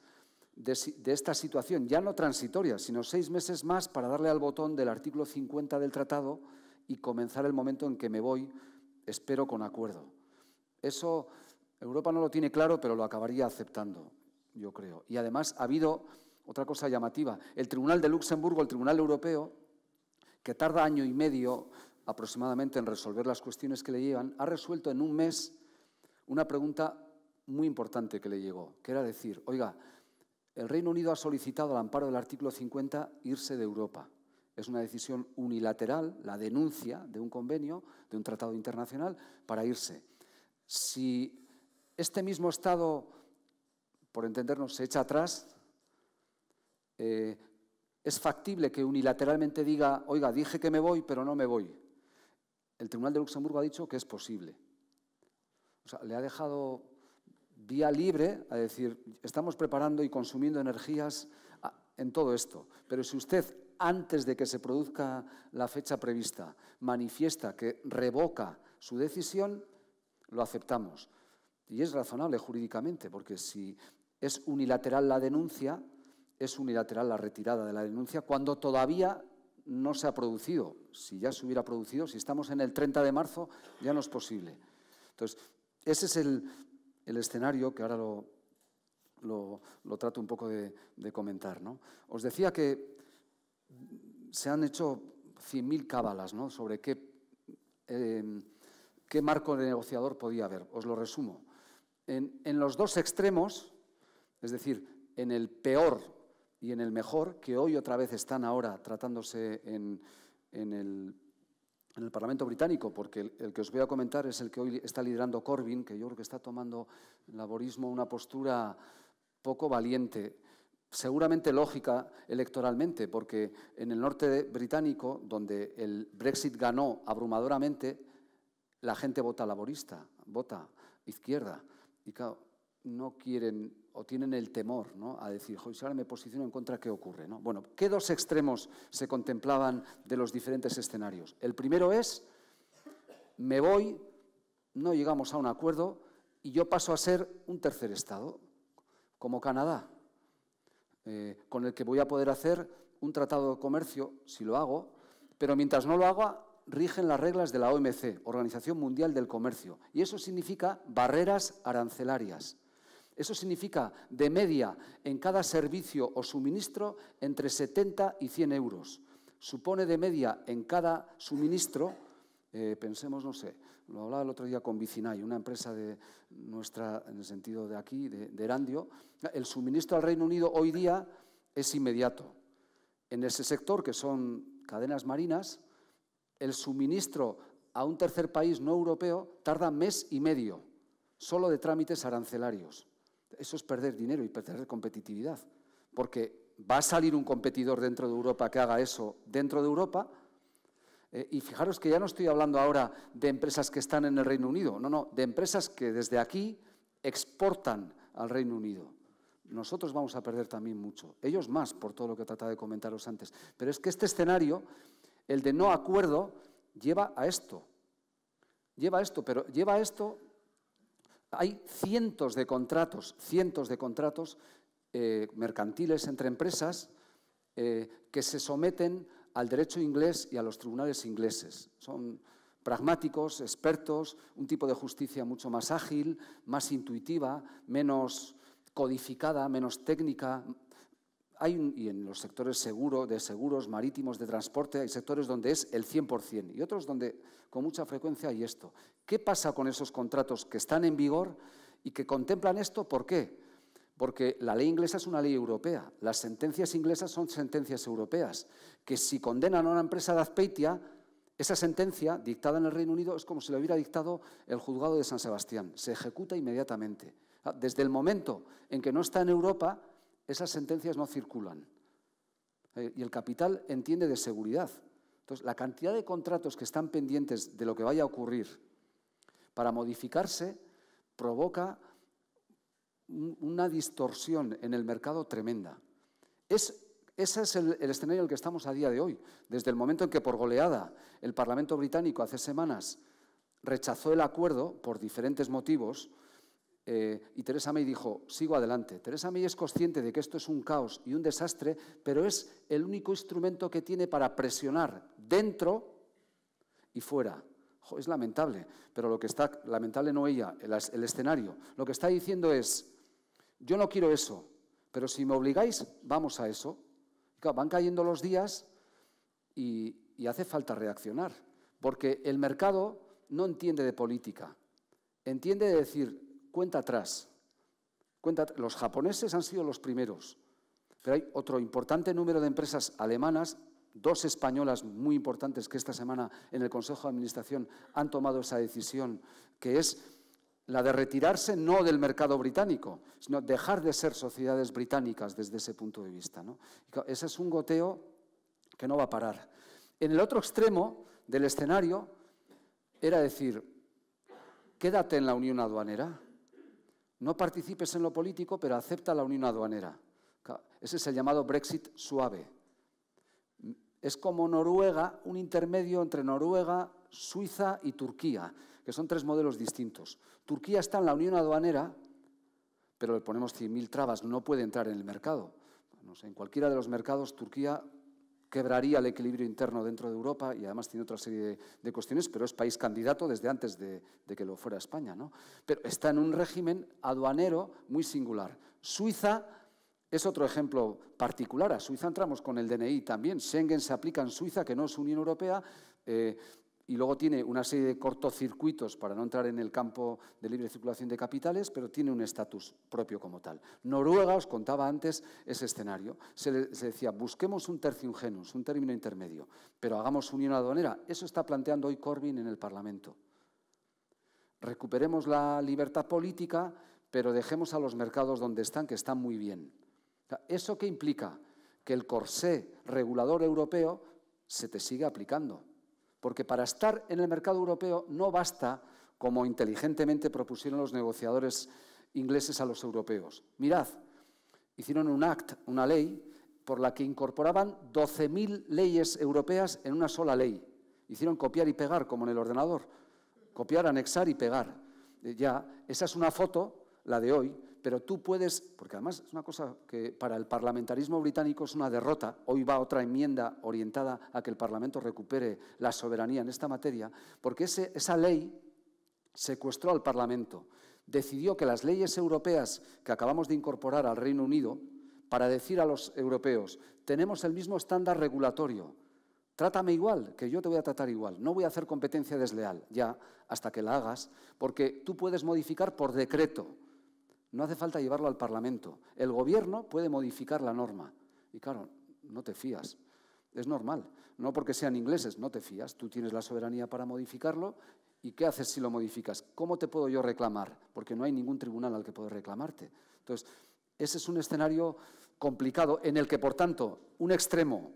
Speaker 1: de, esta situación, ya no transitoria, sino seis meses más para darle al botón del artículo 50 del tratado y comenzar el momento en que me voy, espero, con acuerdo. Eso Europa no lo tiene claro, pero lo acabaría aceptando, yo creo. Y además ha habido otra cosa llamativa. El Tribunal de Luxemburgo, el Tribunal Europeo, que tarda año y medio aproximadamente en resolver las cuestiones que le llevan, ha resuelto en un mes una pregunta muy importante que le llegó, que era decir, oiga, el Reino Unido ha solicitado al amparo del artículo 50 irse de Europa. Es una decisión unilateral, la denuncia de un convenio, de un tratado internacional, para irse. Si este mismo Estado, por entendernos, se echa atrás, eh, es factible que unilateralmente diga, oiga, dije que me voy, pero no me voy el Tribunal de Luxemburgo ha dicho que es posible. O sea, le ha dejado vía libre a decir, estamos preparando y consumiendo energías ah, en todo esto, pero si usted antes de que se produzca la fecha prevista manifiesta que revoca su decisión, lo aceptamos. Y es razonable jurídicamente, porque si es unilateral la denuncia, es unilateral la retirada de la denuncia cuando todavía no se ha producido. Si ya se hubiera producido, si estamos en el 30 de marzo, ya no es posible. Entonces, ese es el, escenario que ahora lo, trato un poco de, comentar. ¿no? Os decía que se han hecho 100.000 cábalas sobre qué, em, qué marco de negociador podía haber. Os lo resumo. En, en los dos extremos, es decir, en el peor y en el mejor, que hoy otra vez están ahora tratándose en, el, Parlamento británico, porque el, que os voy a comentar es el que hoy está liderando Corbyn, que yo creo que está tomando el laborismo una postura poco valiente seguramente lógica electoralmente, porque en el norte británico, donde el Brexit ganó abrumadoramente, la gente vota laborista, vota izquierda. Y no quieren o tienen el temor ¿no? a decir, si ahora me posiciono en contra, ¿qué ocurre? ¿no? Bueno, ¿qué dos extremos se contemplaban de los diferentes escenarios? El primero es, me voy, no llegamos a un acuerdo y yo paso a ser un tercer Estado, como Canadá, eh, con el que voy a poder hacer un tratado de comercio si lo hago, pero mientras no lo haga, rigen las reglas de la OMC, Organización Mundial del Comercio, y eso significa barreras arancelarias. Eso significa, de media, en cada servicio o suministro, entre 70 y 100 euros. Supone de media en cada suministro, eh, pensemos, no sé, lo hablaba el otro día con Vicinay, una empresa de nuestra, en el sentido de aquí, de, de Erandio, el suministro al Reino Unido hoy día es inmediato. En ese sector, que son cadenas marinas, el suministro a un tercer país no europeo tarda mes y medio, solo de trámites arancelarios. Eso es perder dinero y perder competitividad, porque va a salir un competidor dentro de Europa que haga eso dentro de Europa. Eh, y fijaros que ya no estoy hablando ahora de empresas que están en el Reino Unido, no, no, de empresas que desde aquí exportan al Reino Unido. Nosotros vamos a perder también mucho, ellos más por todo lo que he tratado de comentaros antes. Pero es que este escenario, el de no acuerdo, lleva a esto. Lleva a esto, pero lleva a esto hay cientos de contratos, cientos de contratos eh, mercantiles entre empresas eh, que se someten al derecho inglés y a los tribunales ingleses. Son pragmáticos, expertos, un tipo de justicia mucho más ágil, más intuitiva, menos codificada, menos técnica. y en los sectores seguro, de seguros, marítimos, de transporte, hay sectores donde es el 100% y otros donde con mucha frecuencia hay esto, ¿Qué pasa con esos contratos que están en vigor y que contemplan esto? ¿Por qué? Porque la ley inglesa es una ley europea, las sentencias inglesas son sentencias europeas, que si condenan a una empresa de Azpeitia, esa sentencia dictada en el Reino Unido es como si la hubiera dictado el juzgado de San Sebastián, se ejecuta inmediatamente. Ah, desde el momento en que no está en Europa, esas sentencias no circulan. Eh, y el capital entiende de seguridad. Entonces, la cantidad de contratos que están pendientes de lo que vaya a ocurrir para modificarse provoca una distorsión en el mercado tremenda. Es ese es el, escenario en el que estamos a día de hoy. Desde el momento en que, por goleada, el Parlamento británico hace semanas rechazó el acuerdo por diferentes motivos eh, y Teresa May dijo, sigo adelante. Teresa May es consciente de que esto es un caos y un desastre, pero es el único instrumento que tiene para presionar dentro y fuera es lamentable, pero lo que está, lamentable no ella, el, escenario, lo que está diciendo es, yo no quiero eso, pero si me obligáis, vamos a eso. van cayendo los días y, hace falta reaccionar, porque el mercado no entiende de política, entiende de decir, cuenta atrás. los japoneses han sido los primeros, pero hay otro importante número de empresas alemanas dos españolas muy importantes que esta semana en el Consejo de Administración han tomado esa decisión, que es la de retirarse no del mercado británico, sino dejar de ser sociedades británicas desde ese punto de vista. Ese es un goteo que no va a parar. En el otro extremo del escenario era decir, quédate en la unión aduanera, no participes en lo político, pero acepta la unión aduanera. Ese es el llamado Brexit suave. Es como Noruega, un intermedio entre Noruega, Suiza y Turquía, que son tres modelos distintos. Turquía está en la unión aduanera, pero le ponemos 100.000 trabas, no puede entrar en el mercado. en cualquiera de los mercados Turquía quebraría el equilibrio interno dentro de Europa y además tiene otra serie de, cuestiones, pero es país candidato desde antes de, de que lo fuera España. ¿no? Pero está en un régimen aduanero muy singular. Suiza es otro ejemplo particular. A Suiza entramos con el DNI también. Schengen se aplica en Suiza, que no es Unión Europea, eh, y luego tiene una serie de cortocircuitos para no entrar en el campo de libre circulación de capitales, pero tiene un estatus propio como tal. Noruega, os contaba antes ese escenario, se, decía, busquemos un tercium genus, un término intermedio, pero hagamos unión aduanera. Eso está planteando hoy Corbyn en el Parlamento. Recuperemos la libertad política, pero dejemos a los mercados donde están, que están muy bien. ¿Eso qué implica? Que el corsé regulador europeo se te siga aplicando. Porque para estar en el mercado europeo no basta, como inteligentemente propusieron los negociadores ingleses a los europeos. Mirad, hicieron un act, una ley, por la que incorporaban 12.000 leyes europeas en una sola ley. Hicieron copiar y pegar, como en el ordenador. Copiar, anexar y pegar. Eh, ya, esa es una foto, la de hoy, pero tú puedes, porque además es una cosa que para el parlamentarismo británico es una derrota, hoy va otra enmienda orientada a que el Parlamento recupere la soberanía en esta materia, porque esa ley secuestró al Parlamento, decidió que las leyes europeas que acabamos de incorporar al Reino Unido, para decir a los europeos, tenemos el mismo estándar regulatorio, Trátame igual, que yo te voy a tratar igual. No voy a hacer competencia desleal ya hasta que la hagas, porque tú puedes modificar por decreto no hace falta llevarlo al Parlamento. El Gobierno puede modificar la norma. Y claro, no te fías. Es normal. No porque sean ingleses, no te fías. Tú tienes la soberanía para modificarlo. ¿Y qué haces si lo modificas? ¿Cómo te puedo yo reclamar? Porque no hay ningún tribunal al que poder reclamarte. Entonces, ese es un escenario complicado en el que, por tanto, un extremo,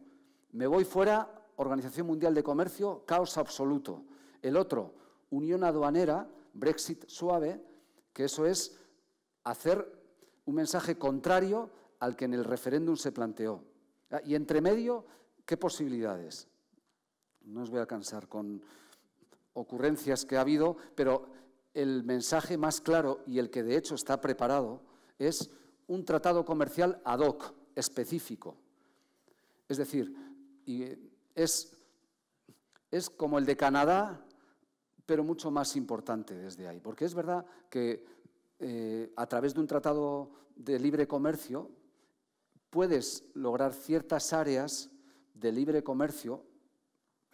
Speaker 1: me voy fuera, Organización Mundial de Comercio, caos absoluto. El otro, Unión Aduanera, Brexit suave, que eso es hacer un mensaje contrario al que en el referéndum se planteó. Ah, y entre medio, ¿qué posibilidades? No os voy a cansar con ocurrencias que ha habido, pero el mensaje más claro y el que de hecho está preparado es un tratado comercial ad hoc, específico. Es decir, eh, es, es como el de Canadá, pero mucho más importante desde ahí. Porque es verdad que eh, a través de un tratado de libre comercio, puedes lograr ciertas áreas de libre comercio.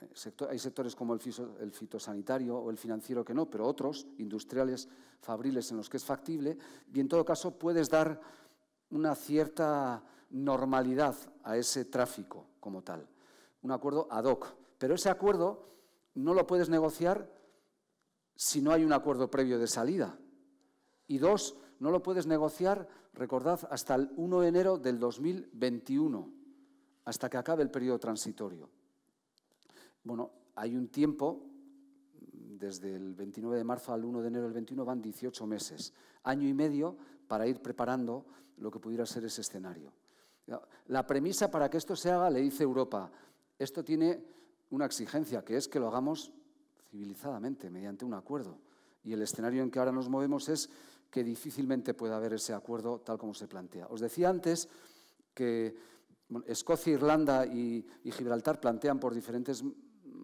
Speaker 1: Eh, hay sectores como el, el, fitosanitario o el financiero que no, pero otros, industriales, fabriles, en los que es factible. Y en todo caso, puedes dar una cierta normalidad a ese tráfico como tal. Un acuerdo ad hoc. Pero ese acuerdo no lo puedes negociar si no hay un acuerdo previo de salida. Y dos, no lo puedes negociar, recordad, hasta el 1 de enero del 2021, hasta que acabe el periodo transitorio. Bueno, hay un tiempo, desde el 29 de marzo al 1 de enero del 21 van 18 meses, año y medio para ir preparando lo que pudiera ser ese escenario. La premisa para que esto se haga, le dice Europa, esto tiene una exigencia, que es que lo hagamos civilizadamente, mediante un acuerdo. Y el escenario en que ahora nos movemos es que difícilmente pueda haber ese acuerdo tal como se plantea. Os decía antes que Escocia, Irlanda y, Gibraltar plantean por diferentes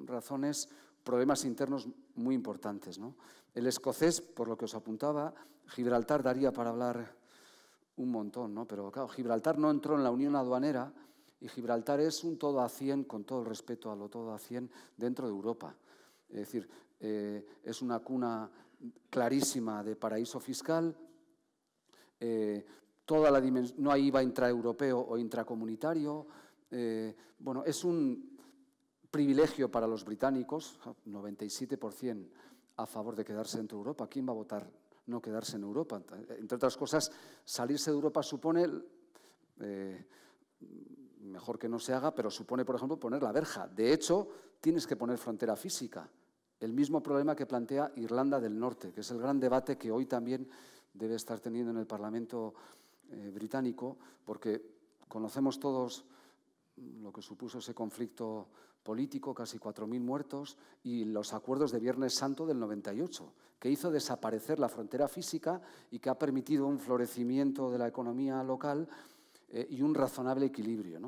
Speaker 1: razones problemas internos muy importantes. El escocés, por lo que os apuntaba, Gibraltar daría para hablar un montón, ¿no? pero claro, Gibraltar no entró en la unión aduanera y Gibraltar es un todo a 100, con todo el respeto a lo todo a 100, dentro de Europa. Es decir, eh, es una cuna clarísima de paraíso fiscal, eh, toda la no hay IVA intraeuropeo o intracomunitario. Eh, bueno, es un privilegio para los británicos, 97% a favor de quedarse dentro de Europa. ¿Quién va a votar no quedarse en Europa? Entre otras cosas, salirse de Europa supone, eh, mejor que no se haga, pero supone, por ejemplo, poner la verja. De hecho, tienes que poner frontera física el mismo problema que plantea Irlanda del Norte, que es el gran debate que hoy también debe estar teniendo en el Parlamento eh, británico, porque conocemos todos lo que supuso ese conflicto político, casi 4.000 muertos, y los acuerdos de Viernes Santo del 98, que hizo desaparecer la frontera física y que ha permitido un florecimiento de la economía local eh, y un razonable equilibrio.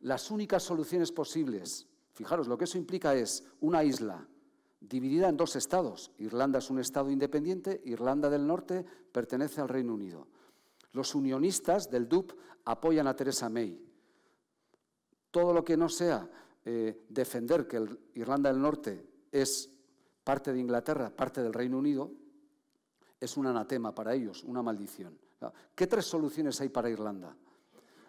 Speaker 1: las únicas soluciones posibles, fijaros, lo que eso implica es una isla dividida en dos estados. Irlanda es un estado independiente, Irlanda del Norte pertenece al Reino Unido. Los unionistas del DUP apoyan a Theresa May. Todo lo que no sea eh, defender que Irlanda del Norte es parte de Inglaterra, parte del Reino Unido, es un anatema para ellos, una maldición. ¿Qué tres soluciones hay para Irlanda?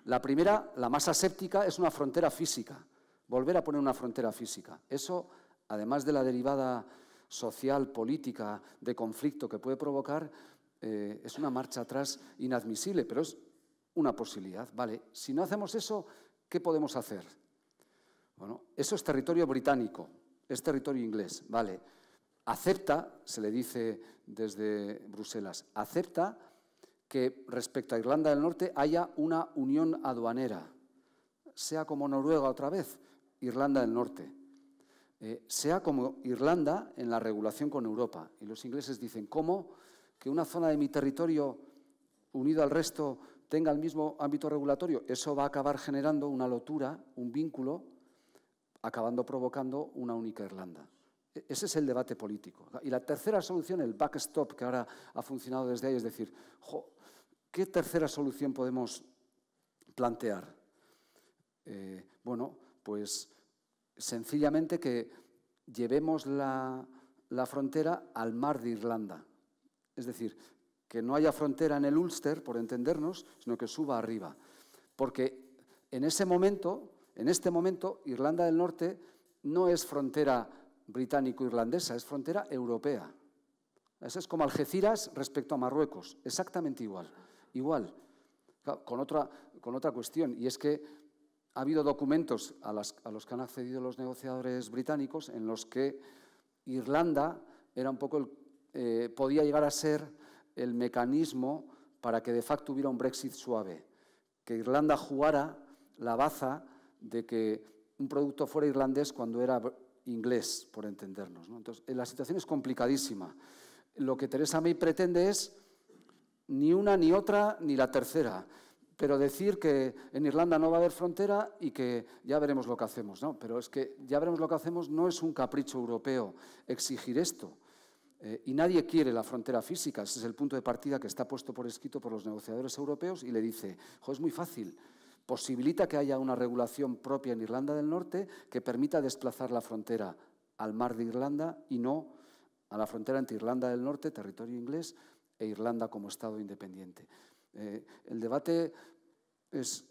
Speaker 1: La primera, la más aséptica, es una frontera física, volver a poner una frontera física. Eso además de la derivada social, política, de conflicto que puede provocar, eh, es una marcha atrás inadmisible, pero es una posibilidad. Vale, si no hacemos eso, ¿qué podemos hacer? Bueno, eso es territorio británico, es territorio inglés, vale. Acepta, se le dice desde Bruselas, acepta que respecto a Irlanda del Norte haya una unión aduanera, sea como Noruega otra vez, Irlanda del Norte. Eh, sea como Irlanda en la regulación con Europa. Y los ingleses dicen, ¿cómo que una zona de mi territorio unido al resto tenga el mismo ámbito regulatorio? Eso va a acabar generando una lotura, un vínculo, acabando provocando una única Irlanda. E-, ese es el debate político. Y la tercera solución, el backstop, que ahora ha funcionado desde ahí, es decir, ¿qué tercera solución podemos plantear? Eh, bueno, pues sencillamente que llevemos la, frontera al mar de Irlanda. Es decir, que no haya frontera en el Ulster, por entendernos, sino que suba arriba. Porque en ese momento, en este momento, Irlanda del Norte no es frontera británico-irlandesa, es frontera europea. Eso es como Algeciras respecto a Marruecos, exactamente igual. Igual, con otra cuestión, y es que ha habido documentos a, los que han accedido los negociadores británicos en los que Irlanda era un poco eh, podía llegar a ser el mecanismo para que de facto hubiera un Brexit suave, que Irlanda jugara la baza de que un producto fuera irlandés cuando era inglés, por entendernos. Entonces, eh, la situación es complicadísima. Lo que Teresa May pretende es ni una, ni otra, ni la tercera. Pero decir que en Irlanda no va a haber frontera y que ya veremos lo que hacemos, no, pero es que ya veremos lo que hacemos no es un capricho europeo exigir esto. Eh, y nadie quiere la frontera física, ese es el punto de partida que está puesto por escrito por los negociadores europeos y le dice, es muy fácil, posibilita que haya una regulación propia en Irlanda del Norte que permita desplazar la frontera al mar de Irlanda y no a la frontera entre Irlanda del Norte, territorio inglés, e Irlanda como Estado independiente. Eh, el debate es,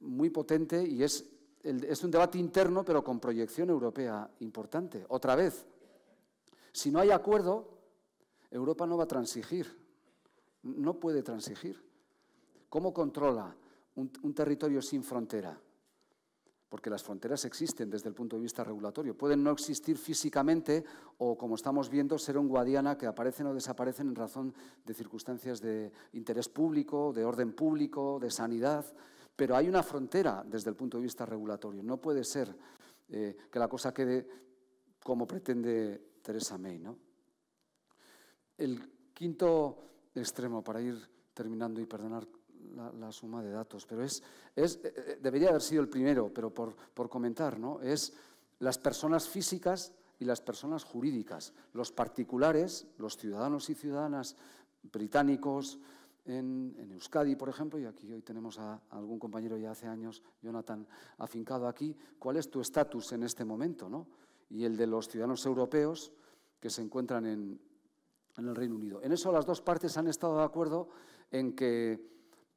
Speaker 1: muy potente y es, un debate interno, pero con proyección europea importante. Otra vez, si no hay acuerdo, Europa no va a transigir, no puede transigir. ¿Cómo controla un territorio sin frontera? porque las fronteras existen desde el punto de vista regulatorio. Pueden no existir físicamente o, como estamos viendo, ser un guadiana que aparecen o desaparecen en razón de circunstancias de interés público, de orden público, de sanidad, pero hay una frontera desde el punto de vista regulatorio. No puede ser eh, que la cosa quede como pretende Teresa May. ¿no? El quinto extremo, para ir terminando y perdonar la, suma de datos, pero es, es, eh, eh, debería haber sido el primero, pero por, comentar, ¿no? Es las personas físicas y las personas jurídicas, los particulares, los ciudadanos y ciudadanas británicos, en, Euskadi, por ejemplo, y aquí hoy tenemos a, algún compañero ya hace años, Jonathan, afincado aquí, ¿cuál es tu estatus en este momento? ¿no? Y el de los ciudadanos europeos que se encuentran en, en, el Reino Unido. En eso las dos partes han estado de acuerdo en que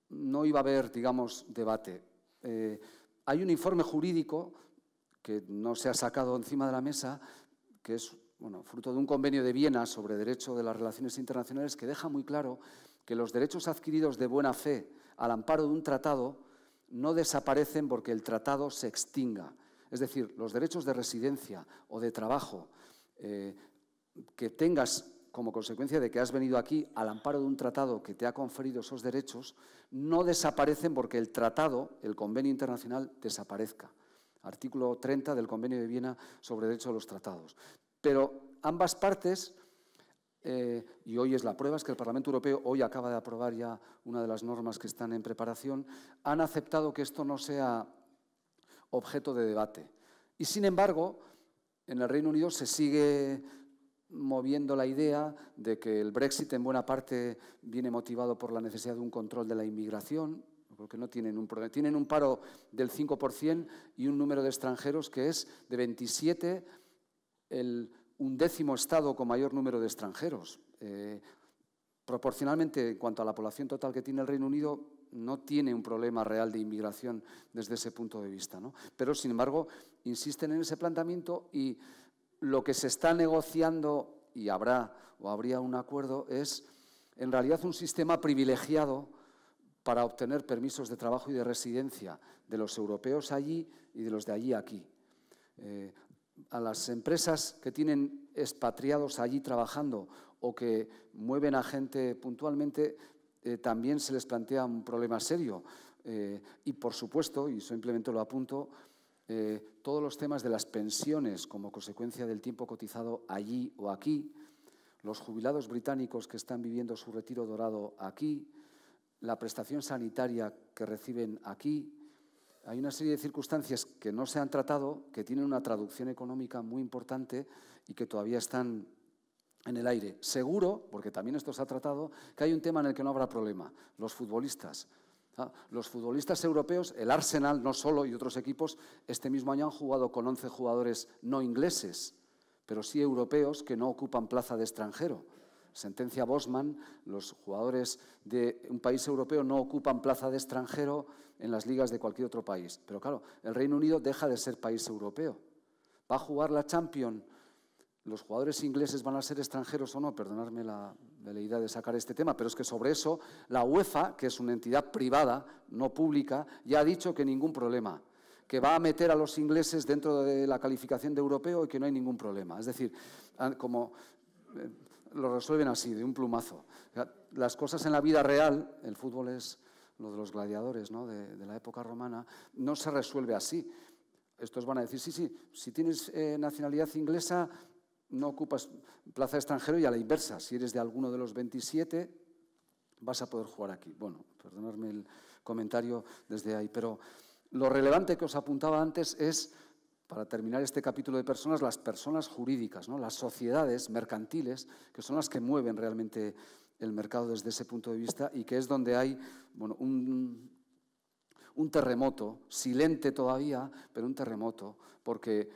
Speaker 1: no iba a haber, digamos, debate. Eh, hay un informe jurídico que no se ha sacado encima de la mesa, que es bueno, fruto de un convenio de Viena sobre derecho de las relaciones internacionales, que deja muy claro que los derechos adquiridos de buena fe al amparo de un tratado no desaparecen porque el tratado se extinga. Es decir, los derechos de residencia o de trabajo eh, que tengas como consecuencia de que has venido aquí al amparo de un tratado que te ha conferido esos derechos, no desaparecen porque el tratado, el convenio internacional, desaparezca. Artículo 30 del Convenio de Viena sobre Derecho de los Tratados. Pero ambas partes, eh, y hoy es la prueba, es que el Parlamento Europeo hoy acaba de aprobar ya una de las normas que están en preparación, han aceptado que esto no sea objeto de debate. Y sin embargo, en el Reino Unido se sigue moviendo la idea de que el Brexit en buena parte viene motivado por la necesidad de un control de la inmigración, porque no tienen un Tienen un paro del 5% y un número de extranjeros que es de 27 el undécimo estado con mayor número de extranjeros. Eh, proporcionalmente, en cuanto a la población total que tiene el Reino Unido, no tiene un problema real de inmigración desde ese punto de vista. ¿no? Pero, sin embargo, insisten en ese planteamiento y lo que se está negociando, y habrá o habría un acuerdo, es en realidad un sistema privilegiado para obtener permisos de trabajo y de residencia de los europeos allí y de los de allí aquí. Eh, a las empresas que tienen expatriados allí trabajando o que mueven a gente puntualmente, eh, también se les plantea un problema serio. Eh, y, por supuesto, y simplemente lo apunto, todos los temas de las pensiones como consecuencia del tiempo cotizado allí o aquí, los jubilados británicos que están viviendo su retiro dorado aquí, la prestación sanitaria que reciben aquí. Hay una serie de circunstancias que no se han tratado, que tienen una traducción económica muy importante y que todavía están en el aire. Seguro, porque también esto se ha tratado, que hay un tema en el que no habrá problema, los futbolistas. Ah, los futbolistas europeos, el Arsenal no solo y otros equipos, este mismo año han jugado con 11 jugadores no ingleses, pero sí europeos que no ocupan plaza de extranjero. Sentencia Bosman, los jugadores de un país europeo no ocupan plaza de extranjero en las ligas de cualquier otro país. Pero claro, el Reino Unido deja de ser país europeo. Va a jugar la Champions los jugadores ingleses van a ser extranjeros o no, perdonadme la veleidad de sacar este tema, pero es que sobre eso la UEFA, que es una entidad privada, no pública, ya ha dicho que ningún problema, que va a meter a los ingleses dentro de la calificación de europeo y que no hay ningún problema. Es decir, como eh, lo resuelven así, de un plumazo. Las cosas en la vida real, el fútbol es lo de los gladiadores ¿no? de, la época romana, no se resuelve así estos van a decir, sí, sí, si tienes eh, nacionalidad inglesa, no ocupas plaza extranjero y a la inversa, si eres de alguno de los 27, vas a poder jugar aquí. Bueno, perdonadme el comentario desde ahí, pero lo relevante que os apuntaba antes es, para terminar este capítulo de personas, las personas jurídicas, ¿no? las sociedades mercantiles, que son las que mueven realmente el mercado desde ese punto de vista y que es donde hay bueno, un, terremoto, silente todavía, pero un terremoto, porque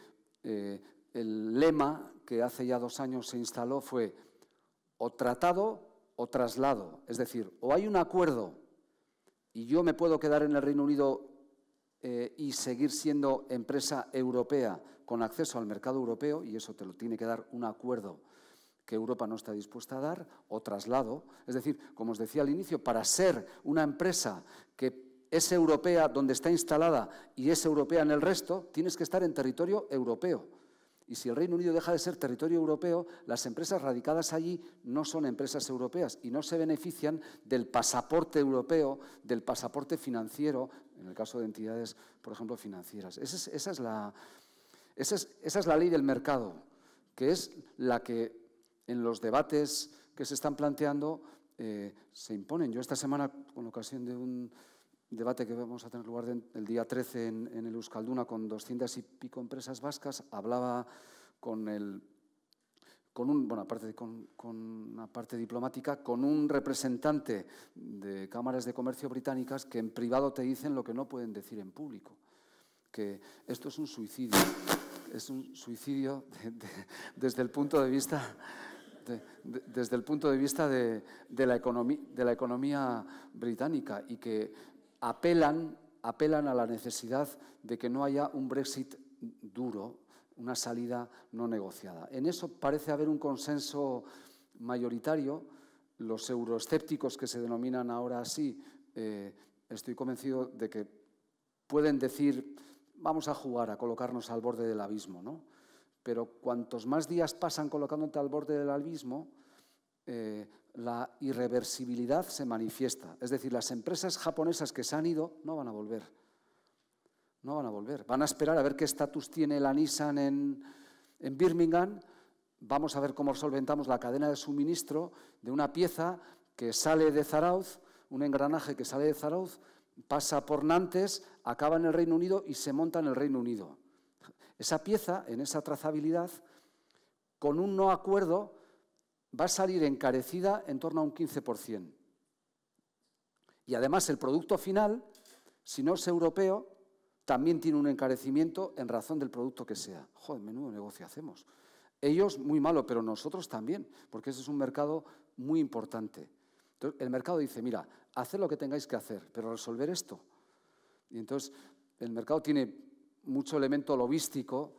Speaker 1: eh, el lema que hace ya dos años se instaló fue o tratado o traslado. Es decir, o hay un acuerdo y yo me puedo quedar en el Reino Unido eh, y seguir siendo empresa europea con acceso al mercado europeo, y eso te lo tiene que dar un acuerdo que Europa no está dispuesta a dar, o traslado. Es decir, como os decía al inicio, para ser una empresa que es europea donde está instalada y es europea en el resto, tienes que estar en territorio europeo. Y si el Reino Unido deja de ser territorio europeo, las empresas radicadas allí no son empresas europeas y no se benefician del pasaporte europeo, del pasaporte financiero, en el caso de entidades, por ejemplo, financieras. Esa es, la, ley del mercado, que es la que en los debates que se están planteando eh, se imponen. Yo esta semana, con ocasión de un debate que vamos a tener lugar el día 13 en, el Euskalduna con 200 y pico empresas vascas, hablaba con el con, un, bueno, aparte de, con, una parte diplomática, con un representante de cámaras de comercio británicas que en privado te dicen lo que no pueden decir en público, que esto es un suicidio, es un suicidio desde el punto de vista... desde el punto de vista la economía, de la economía británica y que apelan, apelan a la necesidad de que no haya un Brexit duro, una salida no negociada. En eso parece haber un consenso mayoritario. Los euroescépticos, que se denominan ahora así, eh, estoy convencido de que pueden decir, vamos a jugar, a colocarnos al borde del abismo, ¿no? Pero cuantos más días pasan colocándote al borde del abismo, eh, la irreversibilidad se manifiesta. Es decir, las empresas japonesas que se han ido no van a volver. No van a volver. Van a esperar a ver qué estatus tiene la Nissan en, Birmingham. Vamos a ver cómo solventamos la cadena de suministro de una pieza que sale de Zarauz, un engranaje que sale de Zarauz, pasa por Nantes, acaba en el Reino Unido y se monta en el Reino Unido. Esa pieza, en esa trazabilidad, con un no acuerdo, va a salir encarecida en torno a un 15%. Y además el producto final, si no es europeo, también tiene un encarecimiento en razón del producto que sea. Joder, menudo negocio hacemos. Ellos muy malo, pero nosotros también, porque ese es un mercado muy importante. Entonces, el mercado dice, mira, haced lo que tengáis que hacer, pero resolver esto. Y entonces el mercado tiene mucho elemento lobístico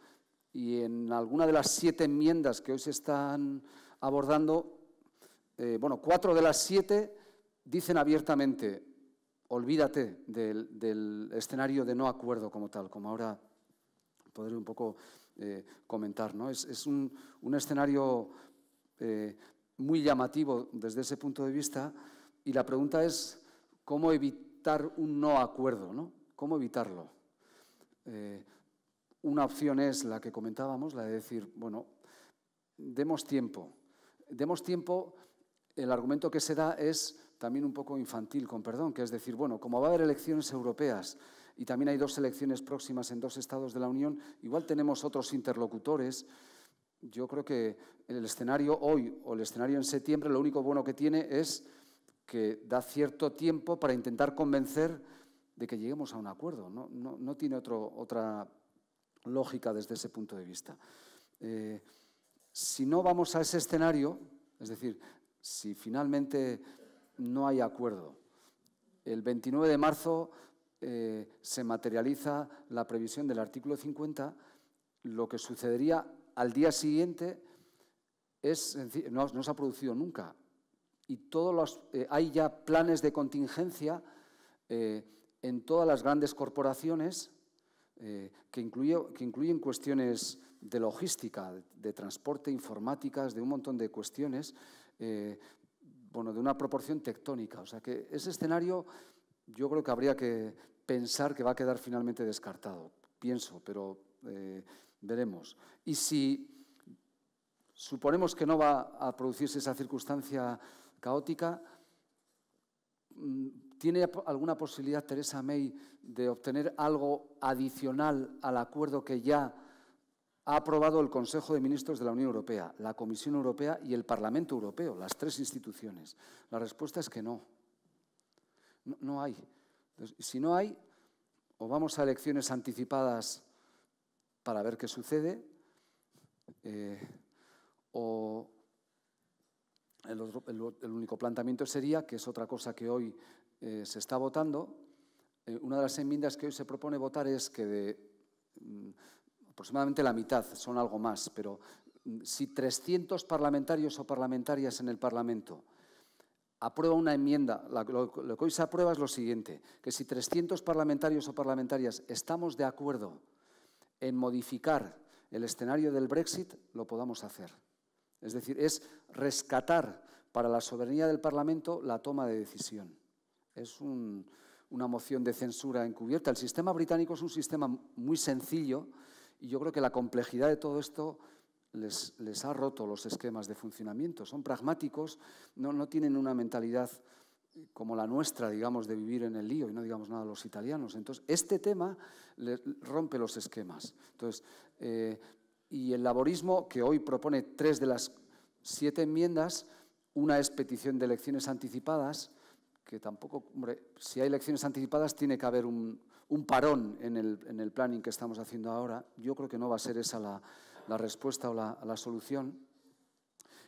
Speaker 1: y en alguna de las siete enmiendas que hoy se están abordando, eh, bueno, cuatro de las siete dicen abiertamente, olvídate del, escenario de no acuerdo como tal, como ahora podré un poco eh, comentar. ¿no? Es, un, escenario eh, muy llamativo desde ese punto de vista y la pregunta es cómo evitar un no acuerdo, ¿no? ¿Cómo evitarlo? una opción es la que comentábamos, la de decir, bueno, demos tiempo, demos tiempo, el argumento que se da es también un poco infantil, con perdón, que es decir, bueno, como va a haber elecciones europeas y también hay dos elecciones próximas en dos estados de la Unión, igual tenemos otros interlocutores. Yo creo que el escenario hoy o el escenario en septiembre lo único bueno que tiene es que da cierto tiempo para intentar convencer de que lleguemos a un acuerdo. No, tiene otro, otra lógica desde ese punto de vista. Eh, si no vamos a ese escenario, es decir, si finalmente no hay acuerdo, el 29 de marzo eh, se materializa la previsión del artículo 50, lo que sucedería al día siguiente es, no, no se ha producido nunca. Y todos los, eh, hay ya planes de contingencia eh, en todas las grandes corporaciones que incluyen cuestiones de logística, de transporte, informáticas, de un montón de cuestiones, eh, bueno, de una proporción tectónica. O sea que ese escenario yo creo que habría que pensar que va a quedar finalmente descartado. Pienso, pero eh, veremos. Y si suponemos que no va a producirse esa circunstancia caótica, mm, ¿Tiene alguna posibilidad Teresa May de obtener algo adicional al acuerdo que ya ha aprobado el Consejo de Ministros de la Unión Europea, la Comisión Europea y el Parlamento Europeo, las tres instituciones. La respuesta es que no. No, hay. si no hay, o vamos a elecciones anticipadas para ver qué sucede, eh, o el, único planteamiento sería, que es otra cosa que hoy eh, se está votando, eh, una de las enmiendas que hoy se propone votar es que de mm, aproximadamente la mitad, son algo más, pero mm, si 300 parlamentarios o parlamentarias en el Parlamento aprueba una enmienda, lo, que hoy se aprueba es lo siguiente, que si 300 parlamentarios o parlamentarias estamos de acuerdo en modificar el escenario del Brexit, lo podamos hacer. Es decir, es rescatar para la soberanía del Parlamento la toma de decisión. Es una moción de censura encubierta. El sistema británico es un sistema muy sencillo y yo creo que la complejidad de todo esto les, ha roto los esquemas de funcionamiento. Son pragmáticos, no, no tienen una mentalidad como la nuestra, digamos, de vivir en el lío y no digamos nada a los italianos. Entonces, este tema les rompe los esquemas. Entonces, eh, y el laborismo, que hoy propone tres de las siete enmiendas, una es petición de elecciones anticipadas, que tampoco, hombre, si hay elecciones anticipadas tiene que haber un, un parón en el, planning que estamos haciendo ahora. Yo creo que no va a ser esa la, respuesta o la, solución.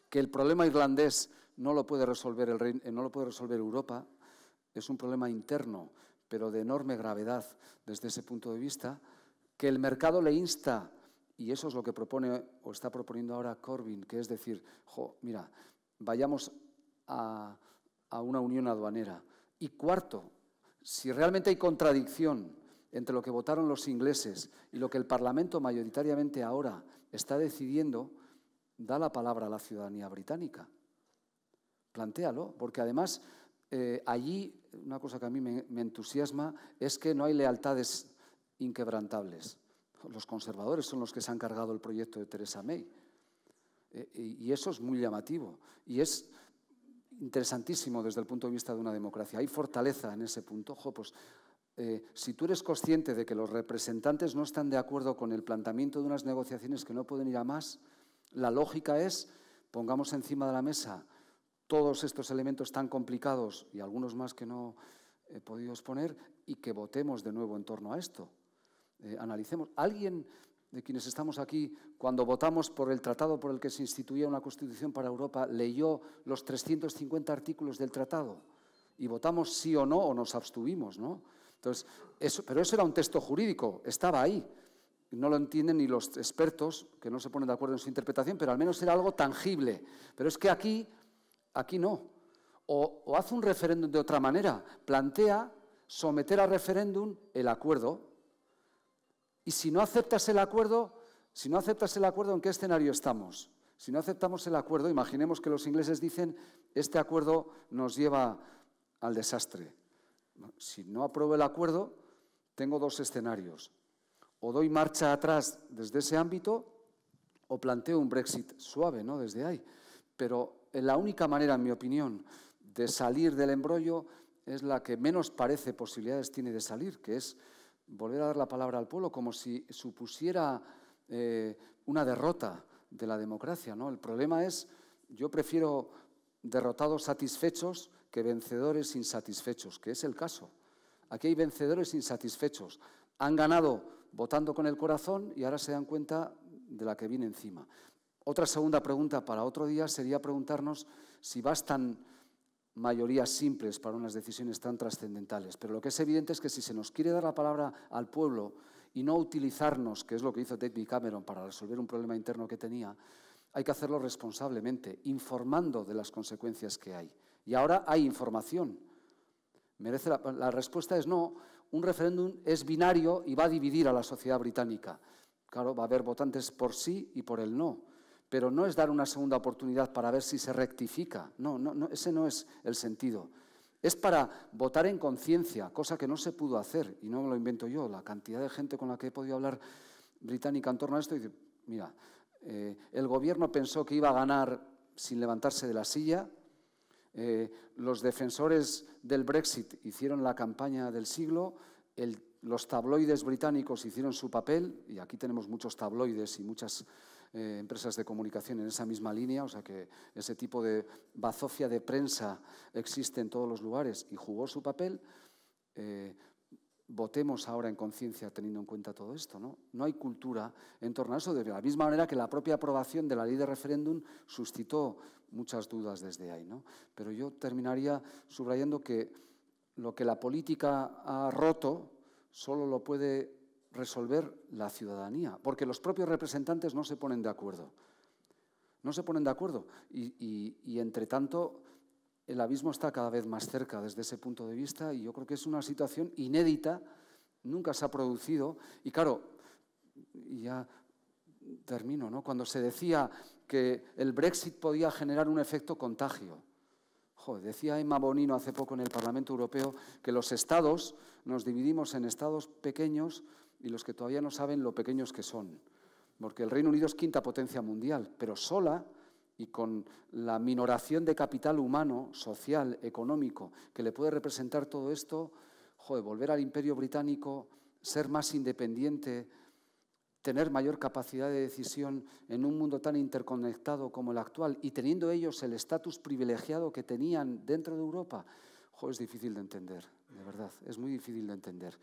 Speaker 1: Que el problema irlandés no lo, puede resolver el, eh, no lo puede resolver Europa, es un problema interno, pero de enorme gravedad desde ese punto de vista. Que el mercado le insta, y eso es lo que propone o está proponiendo ahora Corbyn, que es decir, mira, vayamos a, a una unión aduanera. Y cuarto, si realmente hay contradicción entre lo que votaron los ingleses y lo que el Parlamento mayoritariamente ahora está decidiendo, da la palabra a la ciudadanía británica. Plantéalo, porque además eh, allí una cosa que a mí me, me entusiasma es que no hay lealtades inquebrantables. Los conservadores son los que se han cargado el proyecto de Theresa May. Eh, y eso es muy llamativo. Y es interesantísimo desde el punto de vista de una democracia. Hay fortaleza en ese punto. Ojo, pues, eh, si tú eres consciente de que los representantes no están de acuerdo con el planteamiento de unas negociaciones que no pueden ir a más, la lógica es pongamos encima de la mesa todos estos elementos tan complicados y algunos más que no he podido exponer y que votemos de nuevo en torno a esto. Eh, analicemos. Alguien de quienes estamos aquí, cuando votamos por el tratado por el que se instituía una constitución para Europa, leyó los 350 artículos del tratado y votamos sí o no o nos abstuvimos, ¿no? Entonces, pero eso era un texto jurídico, estaba ahí. No lo entienden ni los expertos, que no se ponen de acuerdo en su interpretación, pero al menos era algo tangible. Pero es que aquí, aquí no. O, o hace un referéndum de otra manera, plantea someter a referéndum el acuerdo y si no aceptas el acuerdo, si no aceptas el acuerdo, ¿en qué escenario estamos? Si no aceptamos el acuerdo, imaginemos que los ingleses dicen, este acuerdo nos lleva al desastre. Si no apruebo el acuerdo, tengo dos escenarios. O doy marcha atrás desde ese ámbito o planteo un Brexit suave, ¿no? Desde ahí. Pero la única manera, en mi opinión, de salir del embrollo es la que menos parece posibilidades tiene de salir, que es volver a dar la palabra al pueblo como si supusiera eh, una derrota de la democracia. ¿no? El problema es, yo prefiero derrotados satisfechos que vencedores insatisfechos, que es el caso. Aquí hay vencedores insatisfechos. Han ganado votando con el corazón y ahora se dan cuenta de la que viene encima. Otra segunda pregunta para otro día sería preguntarnos si bastan mayorías simples para unas decisiones tan trascendentales. Pero lo que es evidente es que si se nos quiere dar la palabra al pueblo y no utilizarnos, que es lo que hizo David Cameron para resolver un problema interno que tenía, hay que hacerlo responsablemente, informando de las consecuencias que hay. Y ahora hay información. la, la respuesta es no. Un referéndum es binario y va a dividir a la sociedad británica. Claro, va a haber votantes por sí y por el no pero no es dar una segunda oportunidad para ver si se rectifica. No, no, ese no es el sentido. Es para votar en conciencia, cosa que no se pudo hacer, y no me lo invento yo. La cantidad de gente con la que he podido hablar británica en torno a esto, y dice, mira, eh, el gobierno pensó que iba a ganar sin levantarse de la silla, eh, los defensores del Brexit hicieron la campaña del siglo, los tabloides británicos hicieron su papel, y aquí tenemos muchos tabloides y muchas eh, empresas de comunicación en esa misma línea, o sea que ese tipo de bazofia de prensa existe en todos los lugares y jugó su papel. Eh, votemos ahora en conciencia teniendo en cuenta todo esto. ¿no? no hay cultura en torno a eso, de la misma manera que la propia aprobación de la ley de referéndum suscitó muchas dudas desde ahí. ¿no? Pero yo terminaría subrayando que lo que la política ha roto solo lo puede resolver la ciudadanía, porque los propios representantes no se ponen de acuerdo. No se ponen de acuerdo. Y, entre tanto, el abismo está cada vez más cerca desde ese punto de vista y yo creo que es una situación inédita, nunca se ha producido. Y claro, ya termino, ¿no? Cuando se decía que el Brexit podía generar un efecto contagio. decía Emma Bonino hace poco en el Parlamento Europeo que los estados nos dividimos en estados pequeños y los que todavía no saben lo pequeños que son. Porque el Reino Unido es quinta potencia mundial, pero sola y con la minoración de capital humano, social, económico, que le puede representar todo esto, joder, volver al imperio británico, ser más independiente, tener mayor capacidad de decisión en un mundo tan interconectado como el actual y teniendo ellos el estatus privilegiado que tenían dentro de Europa, joder, es difícil de entender, de verdad, es muy difícil de entender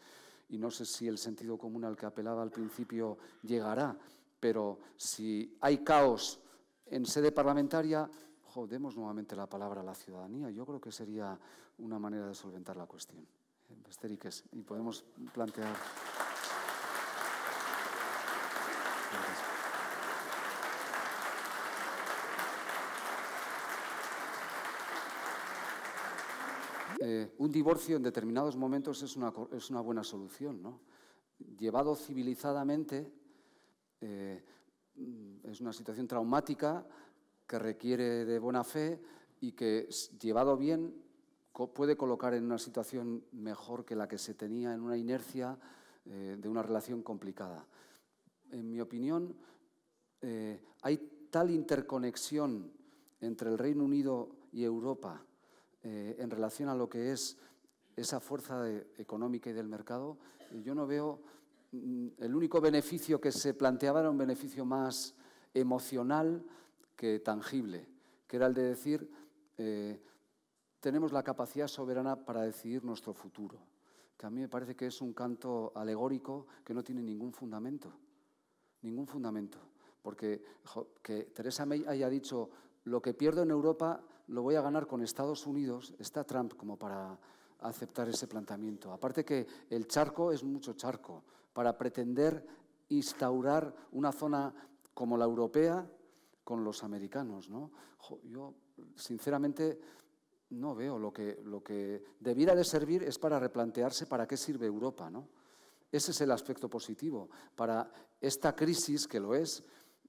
Speaker 1: y no sé si el sentido común al que apelaba al principio llegará, pero si hay caos en sede parlamentaria, jodemos nuevamente la palabra a la ciudadanía. Yo creo que sería una manera de solventar la cuestión. Y podemos plantear. Eh, un divorcio en determinados momentos es una, buena solución, ¿no? Llevado civilizadamente, eh, es una situación traumática que requiere de buena fe y que, llevado bien, puede colocar en una situación mejor que la que se tenía en una inercia eh, de una relación complicada. En mi opinión, hay tal interconexión entre el Reino Unido y Europa eh, en relación a lo que es esa fuerza económica y del mercado, eh, yo no veo mm, el único beneficio que se planteaba era un beneficio más emocional que tangible, que era el de decir, eh, tenemos la capacidad soberana para decidir nuestro futuro, que a mí me parece que es un canto alegórico que no tiene ningún fundamento, ningún fundamento, porque que Teresa May haya dicho, lo que pierdo en Europa lo voy a ganar con Estados Unidos, está Trump como para aceptar ese planteamiento. Aparte que el charco es mucho charco. Para pretender instaurar una zona como la europea con los americanos, ¿no? Yo, sinceramente, no veo lo que, lo que debiera de servir es para replantearse para qué sirve Europa, ¿no? Ese es el aspecto positivo. Para esta crisis, que lo es,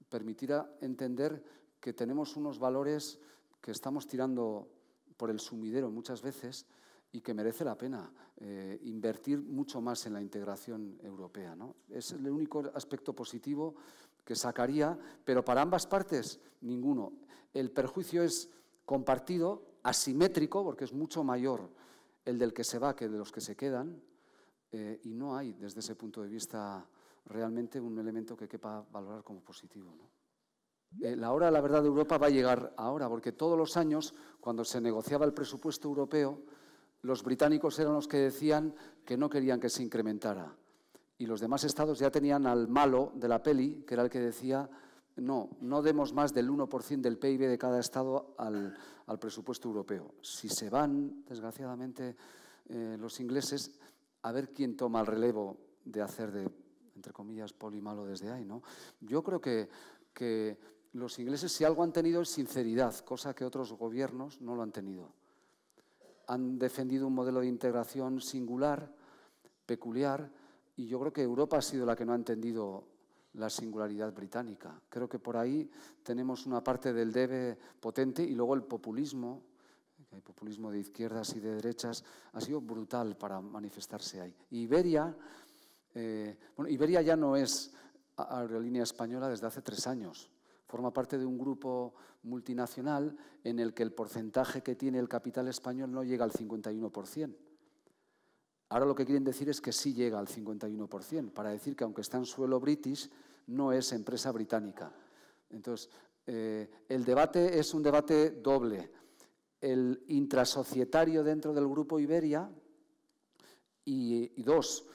Speaker 1: permitirá entender que tenemos unos valores que estamos tirando por el sumidero muchas veces y que merece la pena eh, invertir mucho más en la integración europea. ¿no? Es el único aspecto positivo que sacaría, pero para ambas partes ninguno. El perjuicio es compartido, asimétrico, porque es mucho mayor el del que se va que de los que se quedan, eh, y no hay desde ese punto de vista realmente un elemento que quepa valorar como positivo. ¿no? Eh, la hora de la verdad de Europa va a llegar ahora, porque todos los años, cuando se negociaba el presupuesto europeo, los británicos eran los que decían que no querían que se incrementara. Y los demás estados ya tenían al malo de la peli, que era el que decía, no, no demos más del 1% del PIB de cada estado al, presupuesto europeo. Si se van, desgraciadamente, eh, los ingleses, a ver quién toma el relevo de hacer de, entre comillas, poli malo desde ahí. ¿no? Yo creo que, que los ingleses si algo han tenido es sinceridad, cosa que otros gobiernos no lo han tenido. Han defendido un modelo de integración singular, peculiar, y yo creo que Europa ha sido la que no ha entendido la singularidad británica. Creo que por ahí tenemos una parte del debe potente y luego el populismo, el populismo de izquierdas y de derechas, ha sido brutal para manifestarse ahí. Iberia, eh, Iberia ya no es aerolínea española desde hace tres años forma parte de un grupo multinacional en el que el porcentaje que tiene el capital español no llega al 51%. Ahora lo que quieren decir es que sí llega al 51%, para decir que aunque está en suelo british, no es empresa británica. Entonces, eh, el debate es un debate doble. El intrasocietario dentro del grupo Iberia y dos,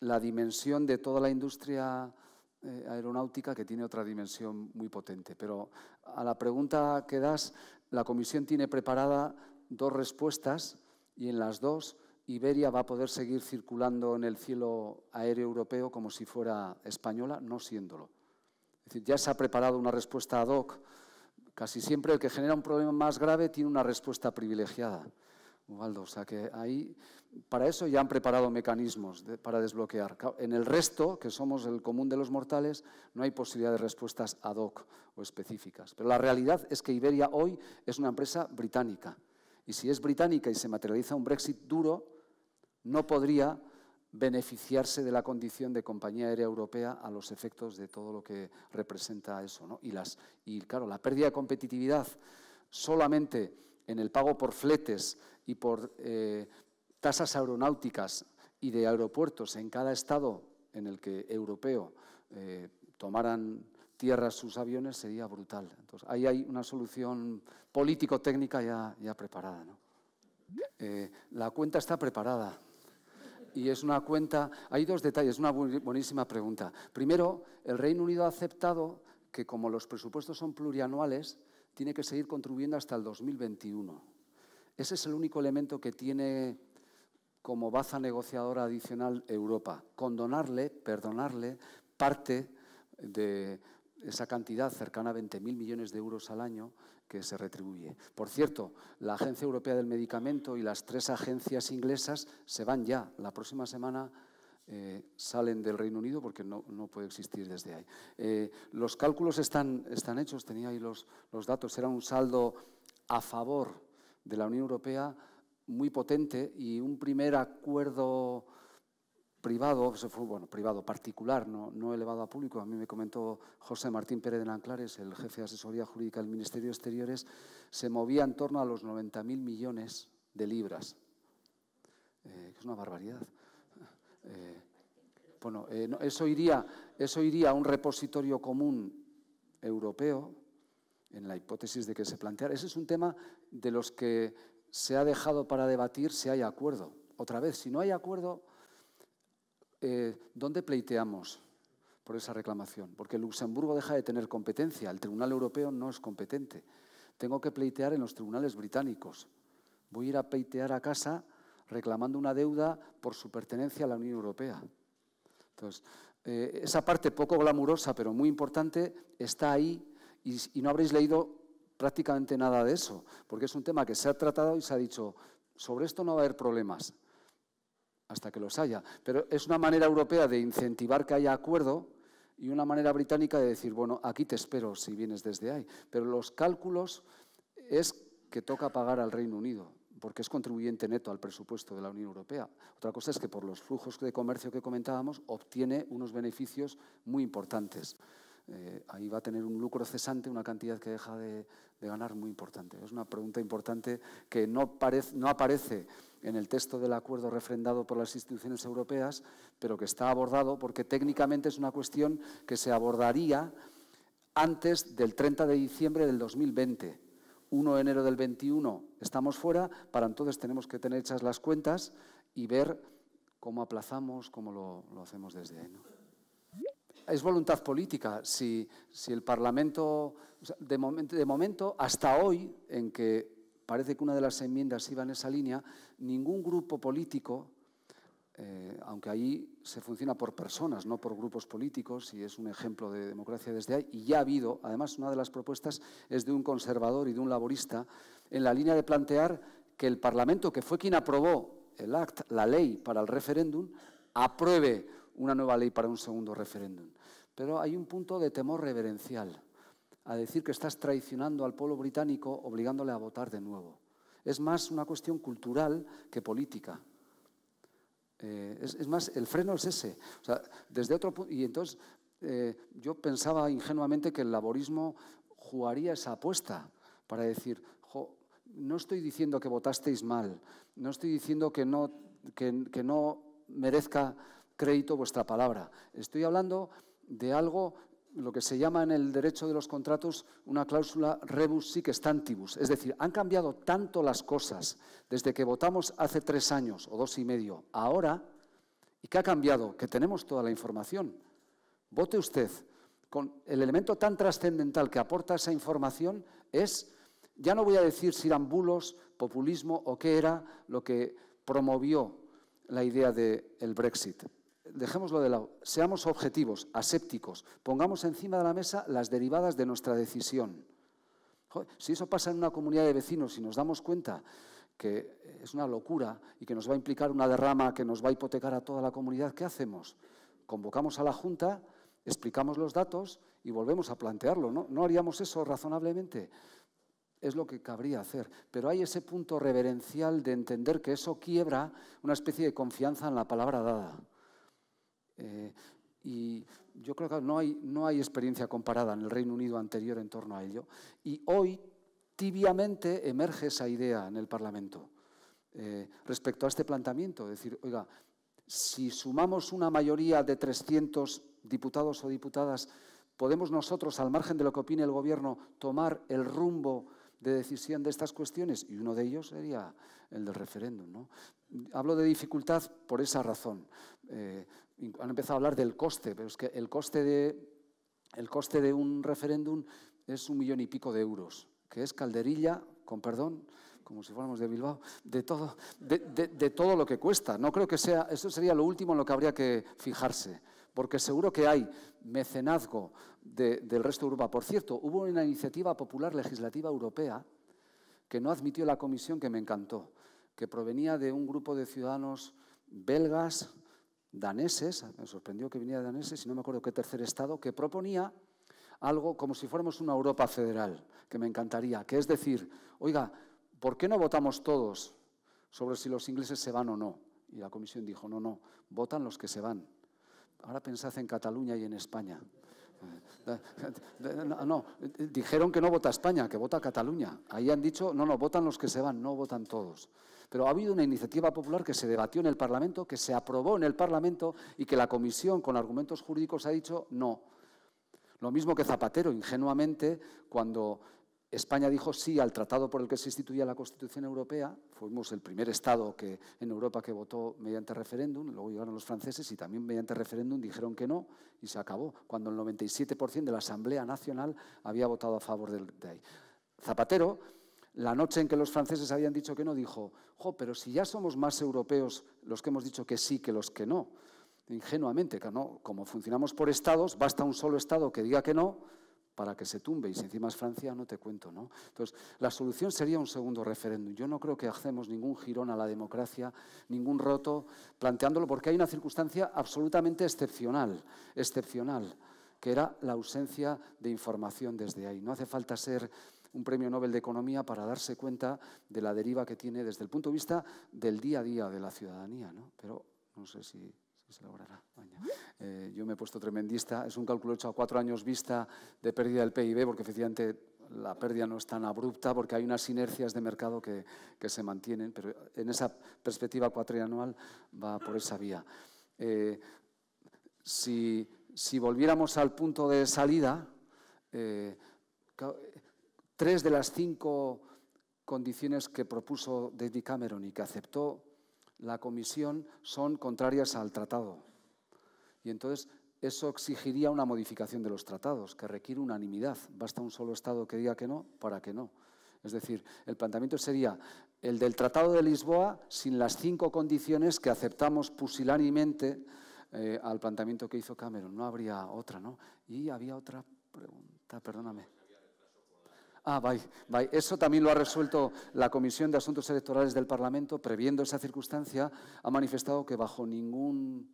Speaker 1: la dimensión de toda la industria eh, aeronáutica que tiene otra dimensión muy potente. Pero a la pregunta que das, la comisión tiene preparada dos respuestas y en las dos Iberia va a poder seguir circulando en el cielo aéreo europeo como si fuera española, no siéndolo. Es decir, ya se ha preparado una respuesta ad hoc. Casi siempre el que genera un problema más grave tiene una respuesta privilegiada o sea que ahí, para eso ya han preparado mecanismos para desbloquear. En el resto, que somos el común de los mortales, no hay posibilidad de respuestas ad hoc o específicas. Pero la realidad es que Iberia hoy es una empresa británica. Y si es británica y se materializa un Brexit duro, no podría beneficiarse de la condición de compañía aérea europea a los efectos de todo lo que representa eso. y claro, la pérdida de competitividad solamente en el pago por fletes y por eh, tasas aeronáuticas y de aeropuertos en cada estado en el que europeo eh, tomaran tierra sus aviones sería brutal. Entonces, ahí hay una solución político-técnica ya, preparada. Eh, la cuenta está preparada. Y es una cuenta... Hay dos detalles, una buenísima pregunta. Primero, el Reino Unido ha aceptado que como los presupuestos son plurianuales, tiene que seguir contribuyendo hasta el 2021. Ese es el único elemento que tiene como baza negociadora adicional Europa, condonarle, perdonarle parte de esa cantidad cercana a 20.000 millones de euros al año que se retribuye. Por cierto, la Agencia Europea del Medicamento y las tres agencias inglesas se van ya. La próxima semana eh, salen del Reino Unido porque no, puede existir desde ahí. Eh, los cálculos están, hechos, tenía ahí los, los datos, era un saldo a favor de la Unión Europea muy potente y un primer acuerdo privado, bueno, privado, particular, no, no elevado a público. A mí me comentó José Martín Pérez de Anclares, el jefe de asesoría jurídica del Ministerio de Exteriores, se movía en torno a los 90.000 millones de libras. Eh, es una barbaridad. Eh, bueno, eh, eso, iría, eso iría a un repositorio común europeo en la hipótesis de que se planteara. Ese es un tema de los que se ha dejado para debatir si hay acuerdo. Otra vez, si no hay acuerdo, eh, ¿dónde pleiteamos por esa reclamación? Porque Luxemburgo deja de tener competencia, el Tribunal Europeo no es competente. Tengo que pleitear en los tribunales británicos. Voy a ir a pleitear a casa reclamando una deuda por su pertenencia a la Unión Europea. Entonces, eh, esa parte poco glamurosa, pero muy importante, está ahí y no habréis leído prácticamente nada de eso, porque es un tema que se ha tratado y se ha dicho, sobre esto no va a haber problemas, hasta que los haya. Pero es una manera europea de incentivar que haya acuerdo y una manera británica de decir, bueno, aquí te espero si vienes desde ahí. Pero los cálculos es que toca pagar al Reino Unido, porque es contribuyente neto al presupuesto de la Unión Europea. Otra cosa es que por los flujos de comercio que comentábamos obtiene unos beneficios muy importantes. Eh, ahí va a tener un lucro cesante, una cantidad que deja de, ganar muy importante. Es una pregunta importante que no, aparece en el texto del acuerdo refrendado por las instituciones europeas, pero que está abordado porque técnicamente es una cuestión que se abordaría antes del 30 de diciembre del 2020. 1 de enero del 21 estamos fuera, para entonces tenemos que tener hechas las cuentas y ver cómo aplazamos, cómo lo, hacemos desde ahí es voluntad política. Si, el Parlamento, de, de momento, hasta hoy, en que parece que una de las enmiendas iba en esa línea, ningún grupo político, eh, aunque ahí se funciona por personas, no por grupos políticos, y es un ejemplo de democracia desde ahí, y ya ha habido, además una de las propuestas es de un conservador y de un laborista, en la línea de plantear que el Parlamento, que fue quien aprobó el act, la ley para el referéndum, apruebe una nueva ley para un segundo referéndum. Pero hay un punto de temor reverencial a decir que estás traicionando al pueblo británico obligándole a votar de nuevo. Es más una cuestión cultural que política. Eh, es, más, el freno es ese. desde otro y entonces eh, yo pensaba ingenuamente que el laborismo jugaría esa apuesta para decir, no estoy diciendo que votasteis mal, no estoy diciendo que no, que no merezca crédito vuestra palabra. Estoy hablando de algo lo que se llama en el derecho de los contratos una cláusula rebus sic stantibus. Es decir, han cambiado tanto las cosas desde que votamos hace tres años o dos y medio ahora, ¿y qué ha cambiado? Que tenemos toda la información. Vote usted. Con el elemento tan trascendental que aporta esa información es, ya no voy a decir si eran bulos, populismo o qué era lo que promovió la idea del Brexit, dejémoslo de lado, seamos objetivos, asépticos, pongamos encima de la mesa las derivadas de nuestra decisión. si eso pasa en una comunidad de vecinos y nos damos cuenta que es una locura y que nos va a implicar una derrama que nos va a hipotecar a toda la comunidad, ¿qué hacemos? Convocamos a la Junta, explicamos los datos y volvemos a plantearlo. ¿No haríamos eso razonablemente? es lo que cabría hacer. Pero hay ese punto reverencial de entender que eso quiebra una especie de confianza en la palabra dada. Eh, y yo creo que no hay, no hay experiencia comparada en el Reino Unido anterior en torno a ello. Y hoy, tibiamente, emerge esa idea en el Parlamento eh, respecto a este planteamiento. Es decir, oiga, si sumamos una mayoría de 300 diputados o diputadas, ¿podemos nosotros, al margen de lo que opine el Gobierno, tomar el rumbo de decisión de estas cuestiones? Y uno de ellos sería el del referéndum. ¿no? Hablo de dificultad por esa razón. Eh, han empezado a hablar del coste, pero es que el coste de, el coste de un referéndum es un millón y pico de euros, que es calderilla, con perdón, como si fuéramos de Bilbao, de todo, de, todo lo que cuesta. No creo que sea, eso sería lo último en lo que habría que fijarse, porque seguro que hay mecenazgo del resto de Europa. Por cierto, hubo una iniciativa popular legislativa europea que no admitió la comisión que me encantó, que provenía de un grupo de ciudadanos belgas, daneses, me sorprendió que viniera daneses y no me acuerdo qué tercer estado, que proponía algo como si fuéramos una Europa federal, que me encantaría, que es decir, oiga, ¿por qué no votamos todos sobre si los ingleses se van o no? Y la comisión dijo, no, no, votan los que se van. Ahora pensad en Cataluña y en España. no, dijeron que no vota España, que vota Cataluña. Ahí han dicho, no, no, votan los que se van, no votan todos. Pero ha habido una iniciativa popular que se debatió en el Parlamento, que se aprobó en el Parlamento y que la Comisión, con argumentos jurídicos, ha dicho no. Lo mismo que Zapatero, ingenuamente, cuando España dijo sí al tratado por el que se instituía la Constitución Europea. Fuimos el primer Estado que, en Europa que votó mediante referéndum. Luego llegaron los franceses y también mediante referéndum dijeron que no y se acabó, cuando el 97% de la Asamblea Nacional había votado a favor de, de ahí. Zapatero la noche en que los franceses habían dicho que no, dijo, pero si ya somos más europeos los que hemos dicho que sí que los que no. Ingenuamente, no, como funcionamos por estados, basta un solo estado que diga que no para que se tumbe. Y si encima es Francia, no te cuento, ¿no? Entonces, la solución sería un segundo referéndum. Yo no creo que hacemos ningún girón a la democracia, ningún roto, planteándolo, porque hay una circunstancia absolutamente excepcional, excepcional, que era la ausencia de información desde ahí. No hace falta ser un premio Nobel de Economía para darse cuenta de la deriva que tiene desde el punto de vista del día a día de la ciudadanía. ¿no? Pero no sé si se logrará. Eh, yo me he puesto tremendista. Es un cálculo hecho a cuatro años vista de pérdida del PIB, porque efectivamente la pérdida no es tan abrupta, porque hay unas inercias de mercado que, se mantienen, pero en esa perspectiva cuatrianual va por esa vía. Eh, si, volviéramos al punto de salida, eh, Tres de las cinco condiciones que propuso David Cameron y que aceptó la comisión son contrarias al tratado. Y entonces eso exigiría una modificación de los tratados, que requiere unanimidad. Basta un solo Estado que diga que no para que no. Es decir, el planteamiento sería el del Tratado de Lisboa sin las cinco condiciones que aceptamos pusilánimemente eh, al planteamiento que hizo Cameron. No habría otra, ¿no? Y había otra pregunta, perdóname. Ah, bye, vaya. Eso también lo ha resuelto la Comisión de Asuntos Electorales del Parlamento, previendo esa circunstancia, ha manifestado que bajo ningún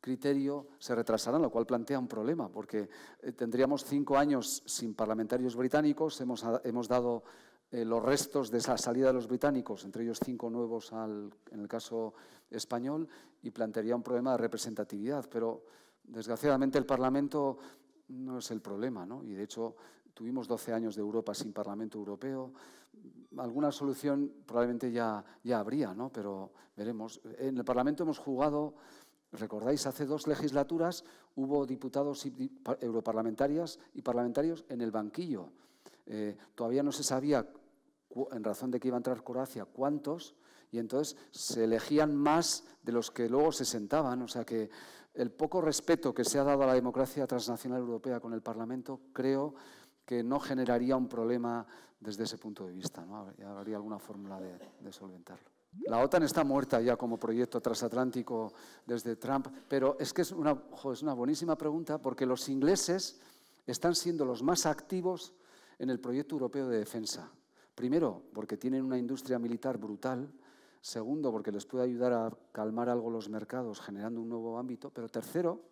Speaker 1: criterio se retrasarán, lo cual plantea un problema, porque eh, tendríamos cinco años sin parlamentarios británicos, hemos, hemos dado eh, los restos de esa salida de los británicos, entre ellos cinco nuevos al, en el caso español, y plantearía un problema de representatividad. Pero, desgraciadamente, el Parlamento no es el problema, ¿no? Y, de hecho, tuvimos 12 años de Europa sin Parlamento Europeo. Alguna solución probablemente ya, ya habría, ¿no? pero veremos. En el Parlamento hemos jugado, recordáis, hace dos legislaturas hubo diputados y europarlamentarias y parlamentarios en el banquillo. Eh, todavía no se sabía, en razón de que iba a entrar Croacia, cuántos, y entonces se elegían más de los que luego se sentaban. O sea que el poco respeto que se ha dado a la democracia transnacional europea con el Parlamento, creo que no generaría un problema desde ese punto de vista. ¿no? habría alguna fórmula de, solventarlo. La OTAN está muerta ya como proyecto transatlántico desde Trump, pero es que es una, es una buenísima pregunta porque los ingleses están siendo los más activos en el proyecto europeo de defensa. Primero, porque tienen una industria militar brutal. Segundo, porque les puede ayudar a calmar algo los mercados generando un nuevo ámbito. Pero tercero,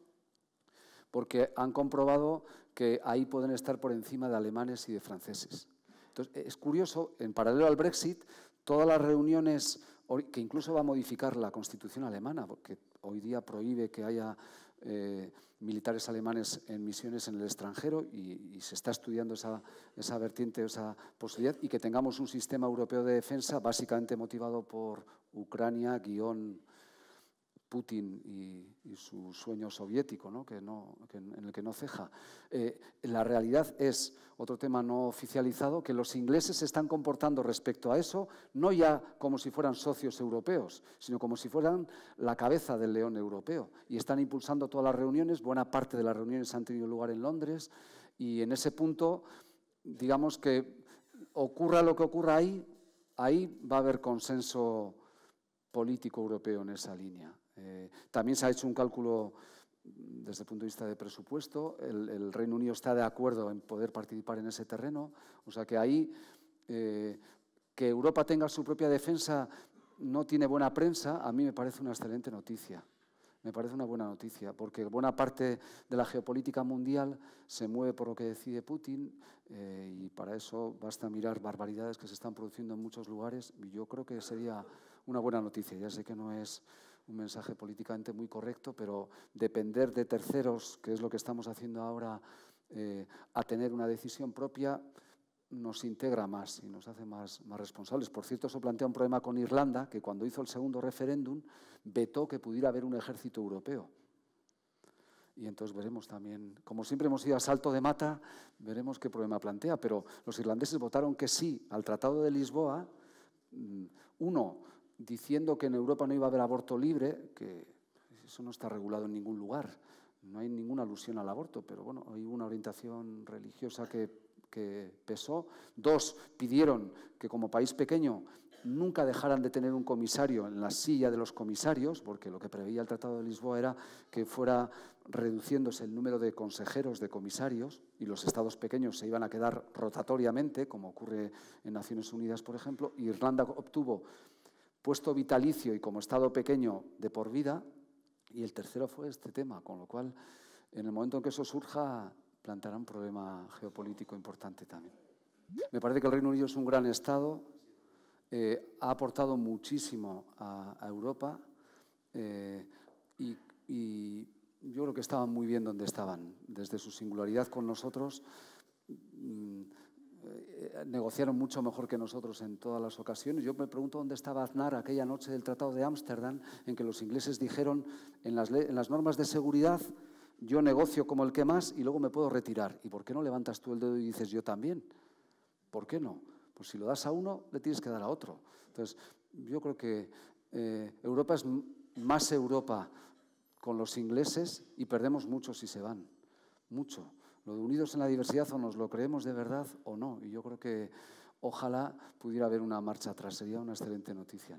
Speaker 1: porque han comprobado que ahí pueden estar por encima de alemanes y de franceses. Entonces, es curioso, en paralelo al Brexit, todas las reuniones, que incluso va a modificar la constitución alemana, porque hoy día prohíbe que haya eh, militares alemanes en misiones en el extranjero y, se está estudiando esa, esa, vertiente, esa posibilidad, y que tengamos un sistema europeo de defensa básicamente motivado por Ucrania, guión Putin y, su sueño soviético, Que en el que no ceja. Eh, la realidad es, otro tema no oficializado, que los ingleses se están comportando respecto a eso, no ya como si fueran socios europeos, sino como si fueran la cabeza del león europeo. Y están impulsando todas las reuniones, buena parte de las reuniones han tenido lugar en Londres, y en ese punto, digamos que ocurra lo que ocurra ahí, ahí va a haber consenso político europeo en esa línea. Eh, también se ha hecho un cálculo mm, desde el punto de vista de presupuesto. El, Reino Unido está de acuerdo en poder participar en ese terreno. O sea que ahí eh, que Europa tenga su propia defensa no tiene buena prensa, a mí me parece una excelente noticia. Me parece una buena noticia, porque buena parte de la geopolítica mundial se mueve por lo que decide Putin eh, y para eso basta mirar barbaridades que se están produciendo en muchos lugares y yo creo que sería una buena noticia. Ya sé que no es un mensaje políticamente muy correcto, pero depender de terceros, que es lo que estamos haciendo ahora, eh, a tener una decisión propia, nos integra más y nos hace más, más responsables. Por cierto, eso plantea un problema con Irlanda, que cuando hizo el segundo referéndum vetó que pudiera haber un ejército europeo. Y entonces veremos también, como siempre hemos ido a salto de mata, veremos qué problema plantea. Pero los irlandeses votaron que sí al Tratado de Lisboa, mm, uno, diciendo que en Europa no iba a haber aborto libre, que eso no está regulado en ningún lugar. No hay ninguna alusión al aborto, pero bueno, hay una orientación religiosa que, pesó. Dos, pidieron que como país pequeño nunca dejaran de tener un comisario en la silla de los comisarios, porque lo que preveía el Tratado de Lisboa era que fuera reduciéndose el número de consejeros, de comisarios, y los estados pequeños se iban a quedar rotatoriamente, como ocurre en Naciones Unidas, por ejemplo. Irlanda obtuvo puesto vitalicio y como Estado pequeño de por vida. Y el tercero fue este tema, con lo cual, en el momento en que eso surja, plantará un problema geopolítico importante también. Me parece que el Reino Unido es un gran Estado, eh, ha aportado muchísimo a, Europa eh, y, y yo creo que estaban muy bien donde estaban, desde su singularidad con nosotros mm, eh, negociaron mucho mejor que nosotros en todas las ocasiones. Yo me pregunto dónde estaba Aznar aquella noche del Tratado de Ámsterdam, en que los ingleses dijeron en las, normas de seguridad yo negocio como el que más y luego me puedo retirar. ¿Y por qué no levantas tú el dedo y dices yo también? ¿Por qué no? Pues si lo das a uno, le tienes que dar a otro. Entonces, yo creo que eh, Europa es más Europa con los ingleses y perdemos mucho si se van. Mucho unidos en la diversidad o nos lo creemos de verdad o no. Y yo creo que ojalá pudiera haber una marcha atrás. Sería una excelente noticia.